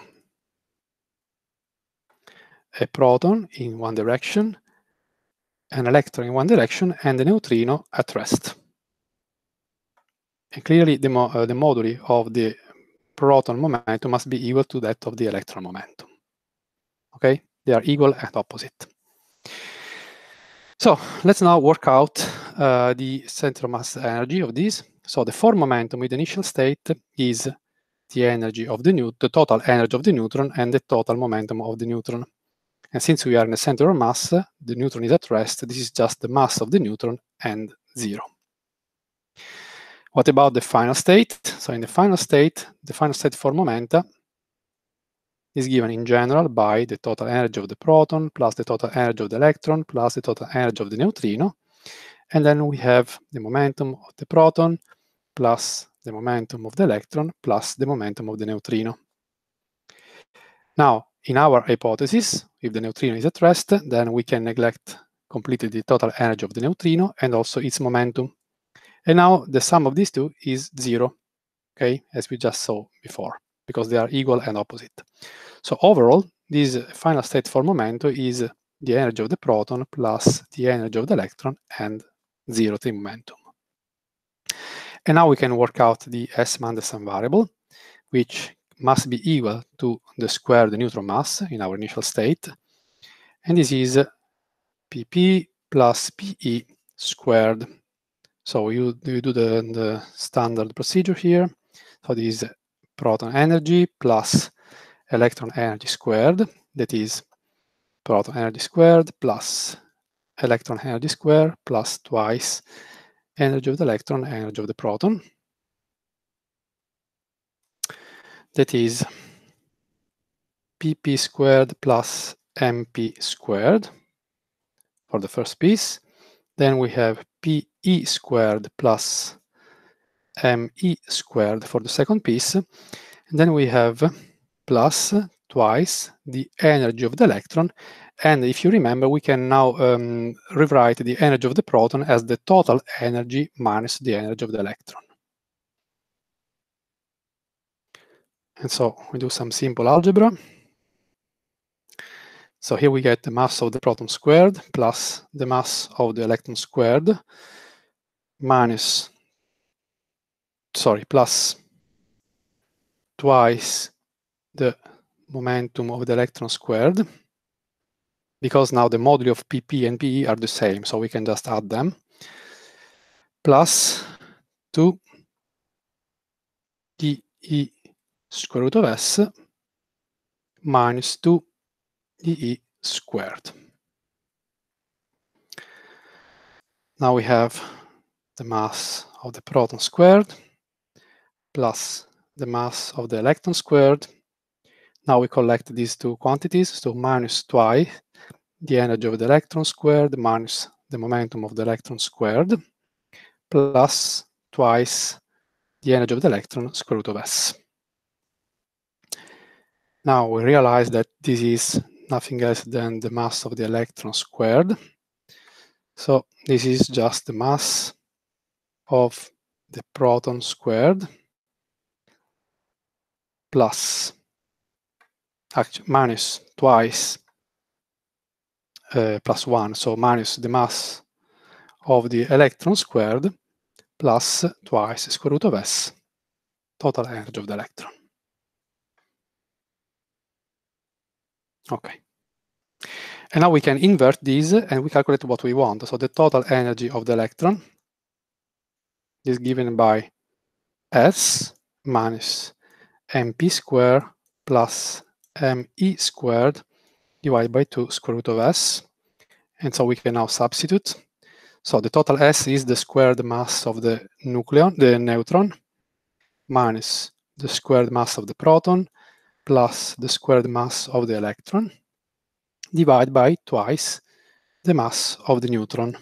a proton in one direction, an electron in one direction, and a neutrino at rest. And clearly, the, mo uh, the moduli of the proton momentum must be equal to that of the electron momentum. Okay, they are equal and opposite. So let's now work out uh, the center mass energy of these. So the four momentum with initial state is the energy of the neutron, the total energy of the neutron, and the total momentum of the neutron. And since we are in the center of mass, the neutron is at rest. This is just the mass of the neutron and zero. What about the final state? So in the final state, the final state for momenta is given in general by the total energy of the proton plus the total energy of the electron plus the total energy of the neutrino. And then we have the momentum of the proton plus the momentum of the electron plus the momentum of the neutrino. Now, in our hypothesis, if the neutrino is at rest, then we can neglect completely the total energy of the neutrino and also its momentum. And now the sum of these two is zero, okay, as we just saw before, because they are equal and opposite. So overall, this final state for momentum is the energy of the proton plus the energy of the electron and zero the momentum. And now we can work out the S Mandelson variable, which must be equal to the square of the neutron mass in our initial state. And this is PP plus PE squared. So you, you do the, the standard procedure here. So this is proton energy plus electron energy squared. That is proton energy squared plus electron energy squared plus twice energy of the electron, energy of the proton. That is pp squared plus mp squared for the first piece. Then we have pe squared plus me squared for the second piece. And then we have plus twice the energy of the electron and if you remember, we can now um, rewrite the energy of the proton as the total energy minus the energy of the electron. And so we do some simple algebra. So here we get the mass of the proton squared plus the mass of the electron squared minus, sorry, plus twice the momentum of the electron squared because now the moduli of PP and PE are the same, so we can just add them. Plus 2 DE square root of S minus 2 DE squared. Now we have the mass of the proton squared plus the mass of the electron squared. Now we collect these two quantities, so minus twice the energy of the electron squared minus the momentum of the electron squared plus twice the energy of the electron square root of s. Now we realize that this is nothing else than the mass of the electron squared. So this is just the mass of the proton squared plus actually minus twice Eh, plus 1, so minus the mass of the electron squared plus twice square root of s, total energy of the electron. Okay. And now we can invert these and we calculate what we want. So the total energy of the electron is given by S minus mp squared plus me squared divided by 2 square root of s. And so we can now substitute. So the total s is the squared mass of the nucleon, the neutron, minus the squared mass of the proton, plus the squared mass of the electron, divided by twice the mass of the neutron.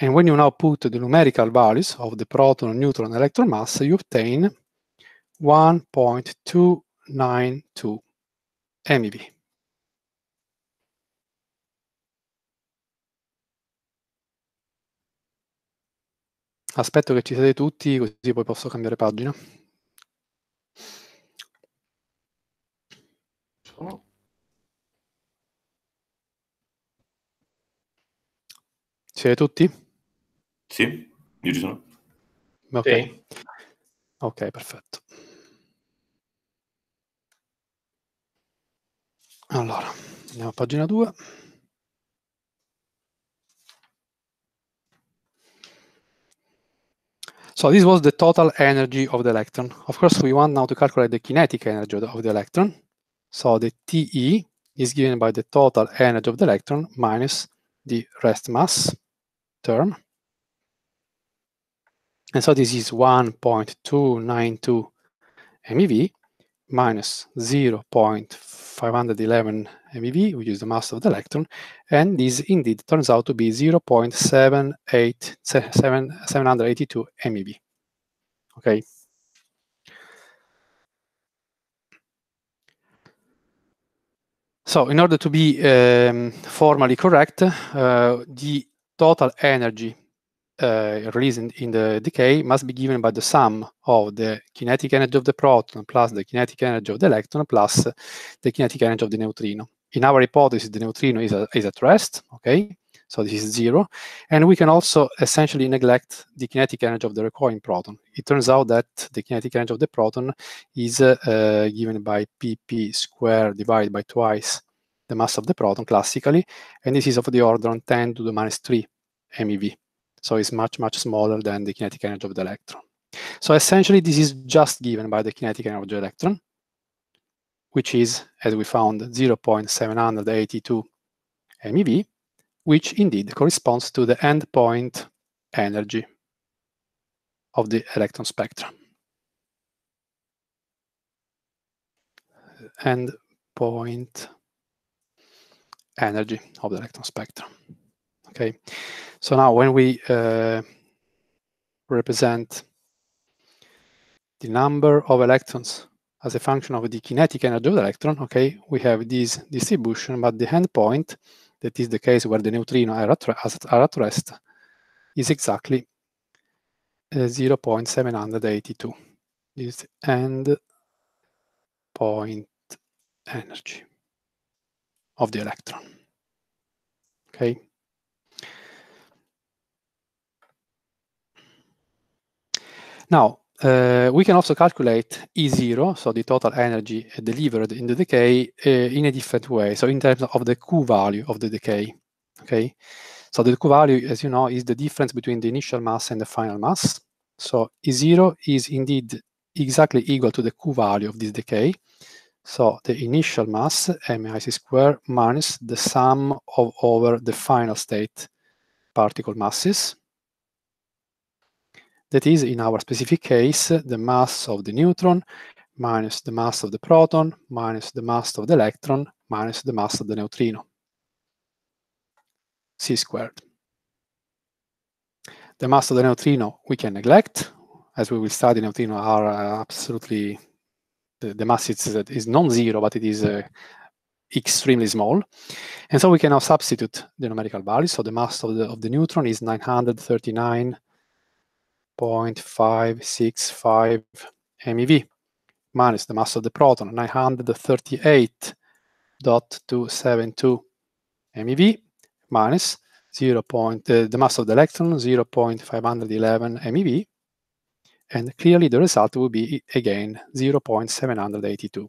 And when you now put the numerical values of the proton, neutron, electron mass, you obtain 1.292 MeV. Aspetto che ci siate tutti, così poi posso cambiare pagina. Sono. Siete tutti? Sì, io ci sono. Ok, sì. okay perfetto. Allora, andiamo a pagina 2. So this was the total energy of the electron. Of course, we want now to calculate the kinetic energy of the, of the electron. So the TE is given by the total energy of the electron minus the rest mass term. And so this is 1.292 MeV minus 0.511 MeV, which is the mass of the electron, and this indeed turns out to be 782 MeV. Okay. So in order to be um, formally correct, uh, the total energy uh, released in, in, the decay must be given by the sum of the kinetic energy of the proton plus the kinetic energy of the electron plus the kinetic energy of the neutrino in our hypothesis, the neutrino is, a, is at rest, okay? So this is zero. And we can also essentially neglect the kinetic energy of the recoiling proton. It turns out that the kinetic energy of the proton is uh, uh, given by pp squared divided by twice the mass of the proton classically, and this is of the order on 10 to the minus 3 MeV. So it's much, much smaller than the kinetic energy of the electron. So essentially, this is just given by the kinetic energy of the electron which is, as we found, 0.782 MeV, which indeed corresponds to the endpoint energy of the electron spectrum. Endpoint energy of the electron spectrum. Okay, so now when we uh, represent the number of electrons as a function of the kinetic energy of the electron, okay, we have this distribution, but the endpoint, that is the case where the neutrino are at, are at rest, is exactly uh, 0.782. This end point energy of the electron. Okay. Now, uh, we can also calculate E0, so the total energy delivered in the decay, uh, in a different way. So in terms of the Q value of the decay, okay? So the Q value, as you know, is the difference between the initial mass and the final mass. So E0 is indeed exactly equal to the Q value of this decay. So the initial mass, MIC square, minus the sum of over the final state particle masses, that is, in our specific case, the mass of the neutron minus the mass of the proton minus the mass of the electron minus the mass of the neutrino, c squared. The mass of the neutrino we can neglect, as we will study, neutrino are uh, absolutely, the, the, mass is, is non-zero, but it is uh, extremely small. And so we can now substitute the numerical value. So the mass of the, of the neutron is 939 0.565 MeV minus the mass of the proton, 938.272 MeV minus 0. uh, the mass of the electron, 0 0.511 MeV, and clearly the result will be again 0 0.782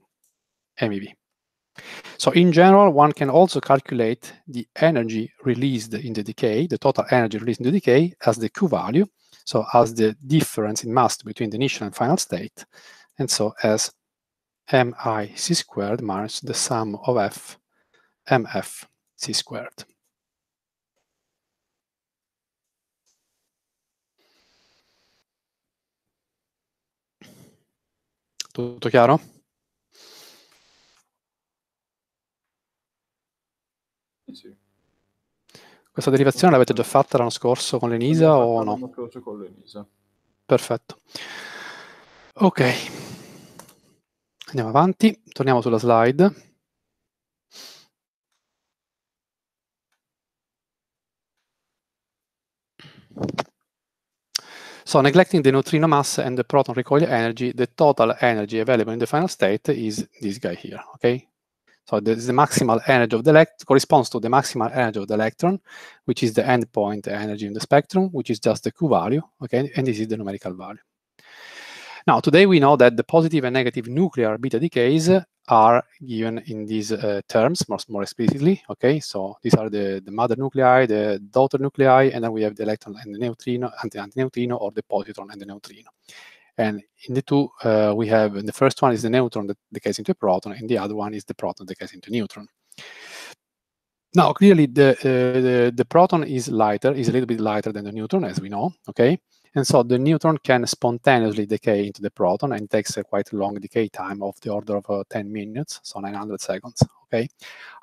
MeV. So in general, one can also calculate the energy released in the decay, the total energy released in the decay as the Q value, so as the difference in mass between the initial and final state, and so as mi c squared minus the sum of f mf c squared. Tutto chiaro? Sì. Questa derivazione l'avete già fatta l'anno scorso con l'ENISA o no? L'anno scorso con l'ENISA. Perfetto. Ok. Andiamo avanti, torniamo sulla slide. So neglecting the neutrino mass and the proton recoil energy, the total energy available in the final state is this guy here, okay? So the, the maximal energy of the electron corresponds to the maximal energy of the electron, which is the endpoint energy in the spectrum, which is just the Q value, okay, and this is the numerical value. Now, today we know that the positive and negative nuclear beta decays are given in these uh, terms more, more explicitly, okay? So these are the, the mother nuclei, the daughter nuclei, and then we have the electron and the neutrino, and the neutrino, or the positron and the neutrino. And in the two, uh, we have the first one is the neutron that decays into a proton, and the other one is the proton that decays into neutron. Now, clearly, the, uh, the, the proton is lighter, is a little bit lighter than the neutron, as we know, okay? And so the neutron can spontaneously decay into the proton and takes a quite long decay time of the order of uh, 10 minutes, so 900 seconds. Okay.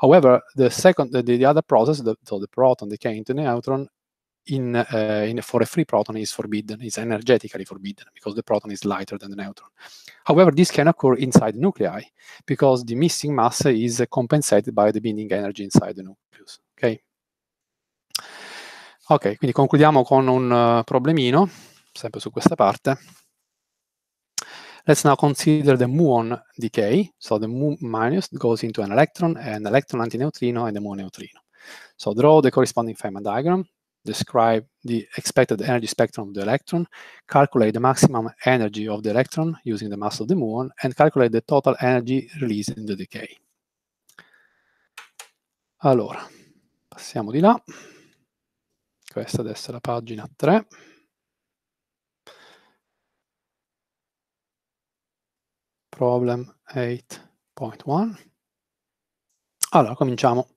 However, the second, the, the other process, the, so the proton decay into the neutron in, uh, in, for a free proton is forbidden, is energetically forbidden, because the proton is lighter than the neutron. However, this can occur inside nuclei, because the missing mass is compensated by the binding energy inside the nucleus. Ok, okay quindi concludiamo con un uh, problemino, sempre su questa parte. Let's now consider the muon decay. So the mu minus goes into an electron, an electron antineutrino, and a mu neutrino. So draw the corresponding Feynman diagram describe the expected energy spectrum of the electron, calculate the maximum energy of the electron using the mass of the muon, and calculate the total energy released in the decay. Allora, passiamo di là. Questa adesso è la pagina 3. Problem 8.1. Allora, cominciamo.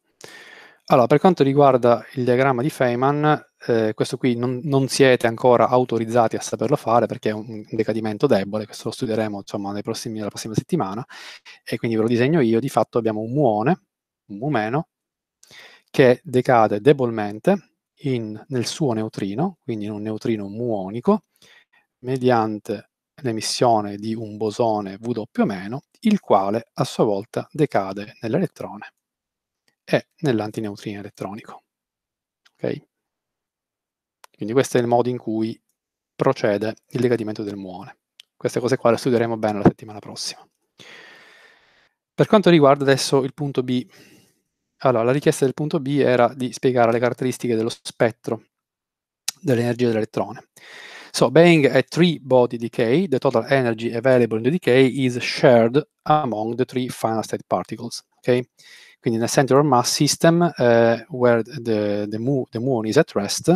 Allora, per quanto riguarda il diagramma di Feynman, eh, questo qui non, non, siete ancora autorizzati a saperlo fare perché è un decadimento debole, questo lo studieremo insomma, prossimi, nella prossima settimana, e quindi ve lo disegno io. Di fatto abbiamo un muone, un mumeno, che decade debolmente in, nel suo neutrino, quindi in un neutrino muonico, mediante l'emissione di un bosone W-, il quale a sua volta decade nell'elettrone e nell'antineutrino elettronico. Okay? Quindi questo è il modo in cui procede il legamento del muone. Queste cose qua le studieremo bene la settimana prossima. Per quanto riguarda adesso il punto B, allora, la richiesta del punto B era di spiegare le caratteristiche dello spettro dell'energia dell'elettrone. So, being a three-body decay, the total energy available in the decay is shared among the three final state particles. Okay? Quindi nel center of mass system uh, where the, the, mu, the muon is at rest,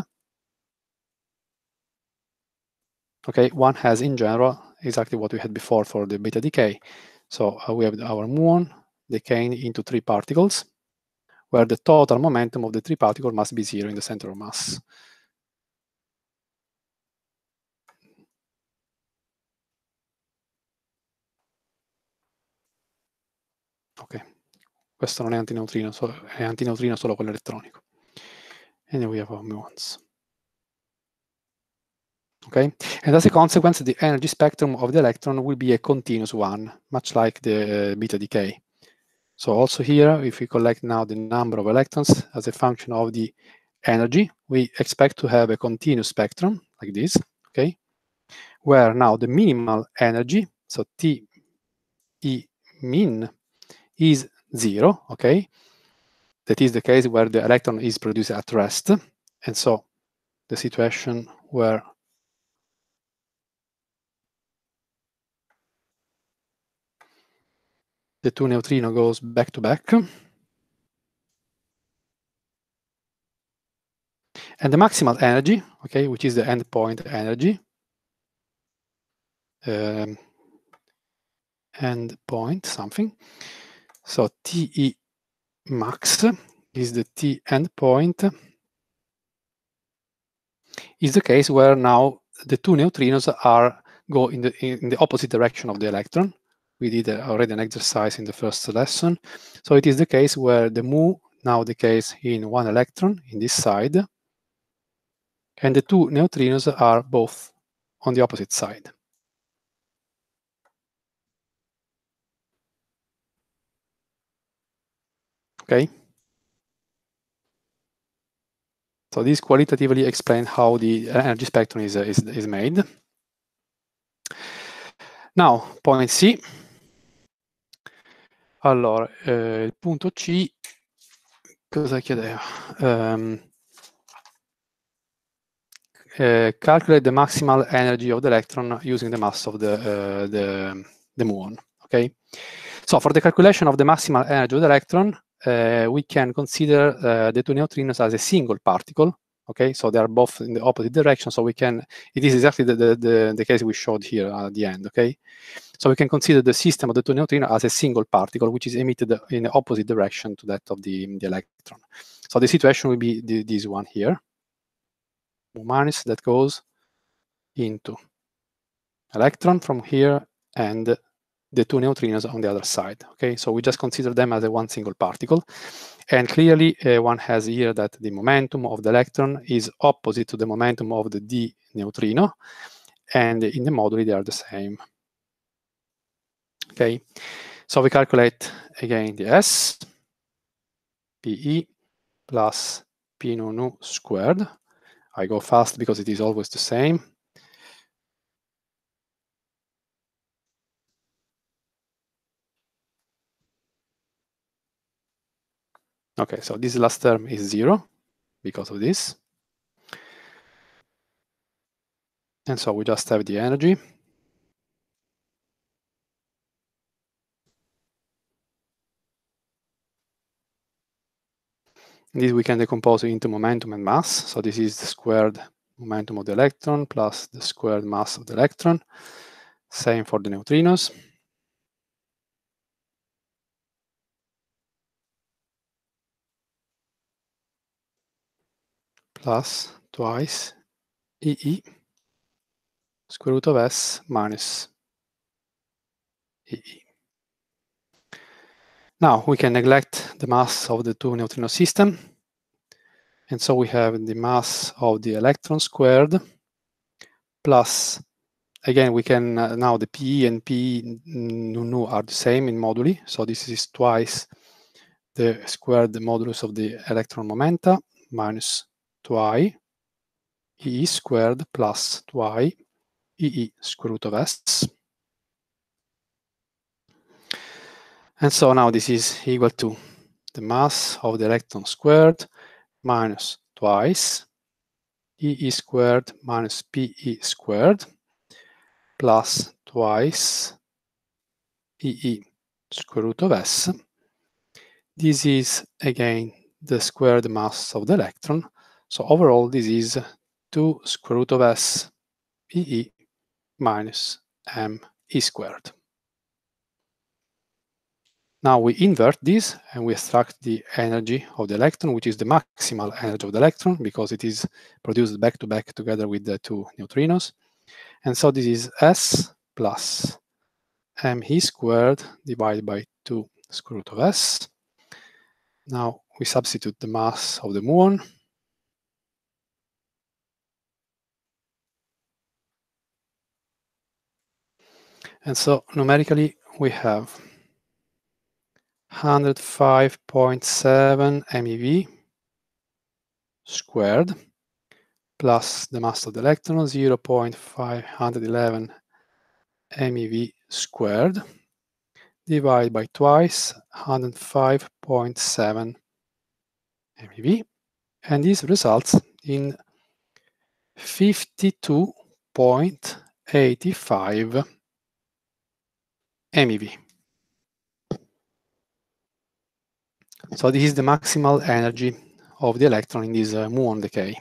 okay, one has in general exactly what we had before for the beta decay. So uh, we have our muon decaying into three particles, where the total momentum of the three particles must be zero in the center of mass. Okay. Questo non è antineutrino, è antineutrino solo quello elettronico. And we have our muons. Okay? And as a consequence, the energy spectrum of the electron will be a continuous one, much like the uh, beta decay. So also here, if we collect now the number of electrons as a function of the energy, we expect to have a continuous spectrum like this, okay? Where now the minimal energy, so T E min, is zero, okay? That is the case where the electron is produced at rest. And so the situation where the two neutrino goes back to back. And the maximal energy, okay, which is the endpoint energy, um, endpoint something, so TE max is the T endpoint, is the case where now the two neutrinos are go in the, in the opposite direction of the electron. We did uh, already an exercise in the first lesson. So it is the case where the mu now decays in one electron in this side, and the two neutrinos are both on the opposite side. Okay. So this qualitatively explains how the energy spectrum is, uh, is, is made. Now, point C. Allora, eh, il punto C, cosa chiedeva? Um, ehm, eh, calculate the maximal energy of the electron using the mass of the, uh, the, the muon, okay? So for the calculation of the maximal energy of the electron, uh, we can consider uh, the two neutrinos as a single particle. Okay, so they are both in the opposite direction. So we can, it is exactly the, the, the, the case we showed here at the end. Okay, so we can consider the system of the two neutrinos as a single particle, which is emitted in the opposite direction to that of the, the electron. So the situation will be the, this one here. Minus that goes into electron from here and the two neutrinos on the other side. Okay, so we just consider them as a one single particle. And clearly, uh, one has here that the momentum of the electron is opposite to the momentum of the d neutrino, and in the moduli, they are the same. Okay, so we calculate again the S, PE plus P nu nu squared. I go fast because it is always the same. Okay, so this last term is zero because of this. And so we just have the energy. This we can decompose into momentum and mass. So this is the squared momentum of the electron plus the squared mass of the electron. Same for the neutrinos. plus twice ee square root of s minus ee. Now we can neglect the mass of the two neutrino system. And so we have the mass of the electron squared plus, again, we can uh, now the PE and PE nu nu are the same in moduli. So this is twice the squared modulus of the electron momenta minus 2i ee squared plus 2i ee square root of s. And so now this is equal to the mass of the electron squared minus twice ee squared minus pe squared plus twice ee square root of s. This is again the squared mass of the electron so overall, this is 2 square root of s minus m e squared. Now we invert this and we extract the energy of the electron, which is the maximal energy of the electron because it is produced back to back together with the two neutrinos. And so this is S plus ME squared divided by 2 square root of S. Now we substitute the mass of the muon And so numerically, we have 105.7 MeV squared plus the mass of the electron, 0 0.511 MeV squared, divided by twice 105.7 MeV. And this results in 52.85 MEV. So this is the maximal energy of the electron in this uh, muon decay.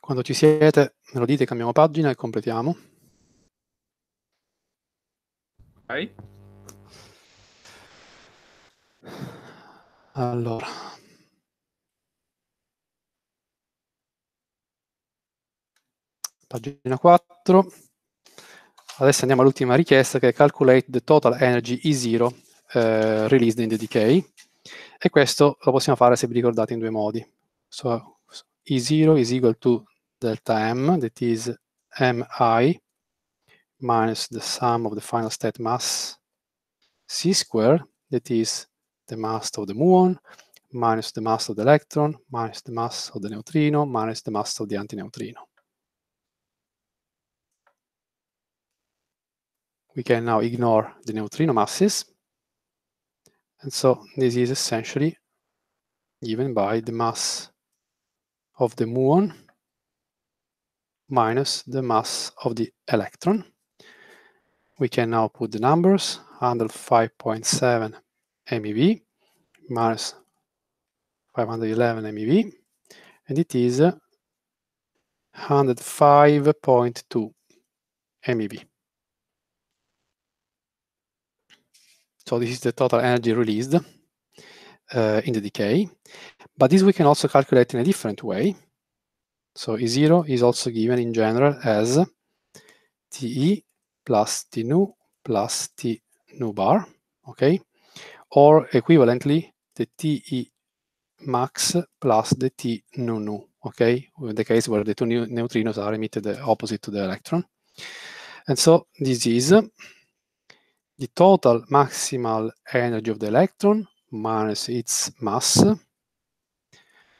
Quando ci siete, me lo dite, cambiamo pagina e completiamo. Ok. Allora, pagina 4. Adesso andiamo all'ultima richiesta che è calculate the total energy E0 eh, released in the decay e questo lo possiamo fare se vi ricordate in due modi. So, E0 is equal to delta M, that is MI minus the sum of the final state mass C squared, that is the mass of the muon minus the mass of the electron minus the mass of the neutrino minus the mass of the antineutrino. we can now ignore the neutrino masses. And so this is essentially given by the mass of the muon minus the mass of the electron. We can now put the numbers, 105.7 MeV minus 511 MeV, and it is uh, 105.2 MeV. So this is the total energy released uh, in the decay. But this we can also calculate in a different way. So E0 is also given in general as TE plus T nu plus T nu bar, okay? Or equivalently, the TE max plus the T nu nu, okay? In the case where the two neutrinos are emitted opposite to the electron. And so this is the total maximal energy of the electron minus its mass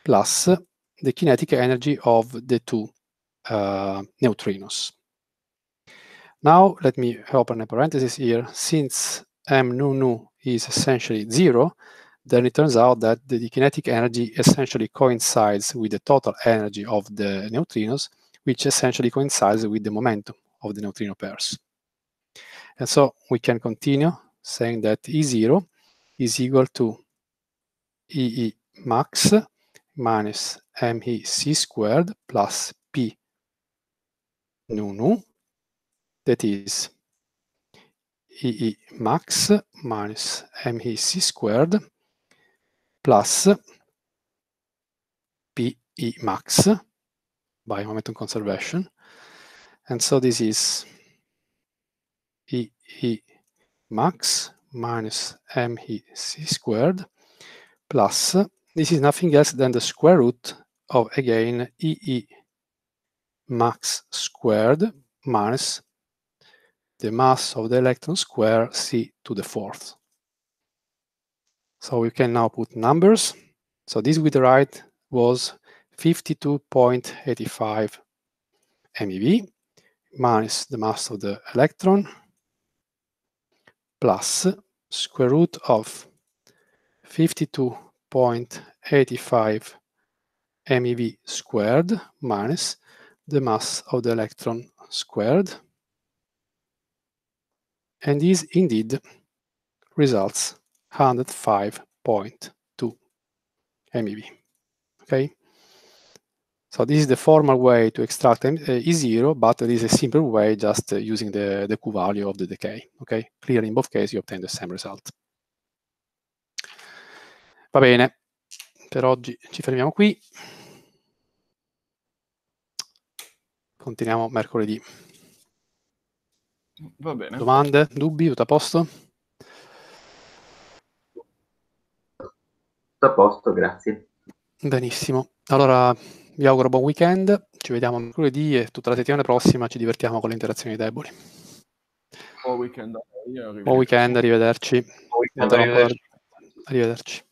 plus the kinetic energy of the two uh, neutrinos. Now, let me open a parenthesis here. Since m nu nu is essentially zero, then it turns out that the, the kinetic energy essentially coincides with the total energy of the neutrinos, which essentially coincides with the momentum of the neutrino pairs. And so we can continue saying that E0 is equal to EE max minus MEC squared plus P nu nu, that is EE max minus MEC squared plus PE max by momentum conservation. And so this is he max minus mc squared plus, this is nothing else than the square root of, again, e e max squared minus the mass of the electron square c to the fourth. So we can now put numbers. So this with the right was 52.85 MeV minus the mass of the electron plus square root of 52.85 MeV squared minus the mass of the electron squared. And this indeed results 105.2 MeV. Okay. So this is the formal way to extract E0, eh, eh, but there is a simple way just using the, the Q value of the decay. Okay? Clearly in both cases you obtain the same result. Va bene, per oggi ci fermiamo qui. Continuiamo mercoledì. Va bene. Domande, dubbi, tutto a posto? Tutto a posto, grazie. Benissimo. Allora, vi auguro buon weekend, ci vediamo mercoledì e tutta la settimana prossima ci divertiamo con le interazioni deboli. Buon weekend, arrivederci. Buon weekend, arrivederci. Buon weekend, arrivederci. arrivederci.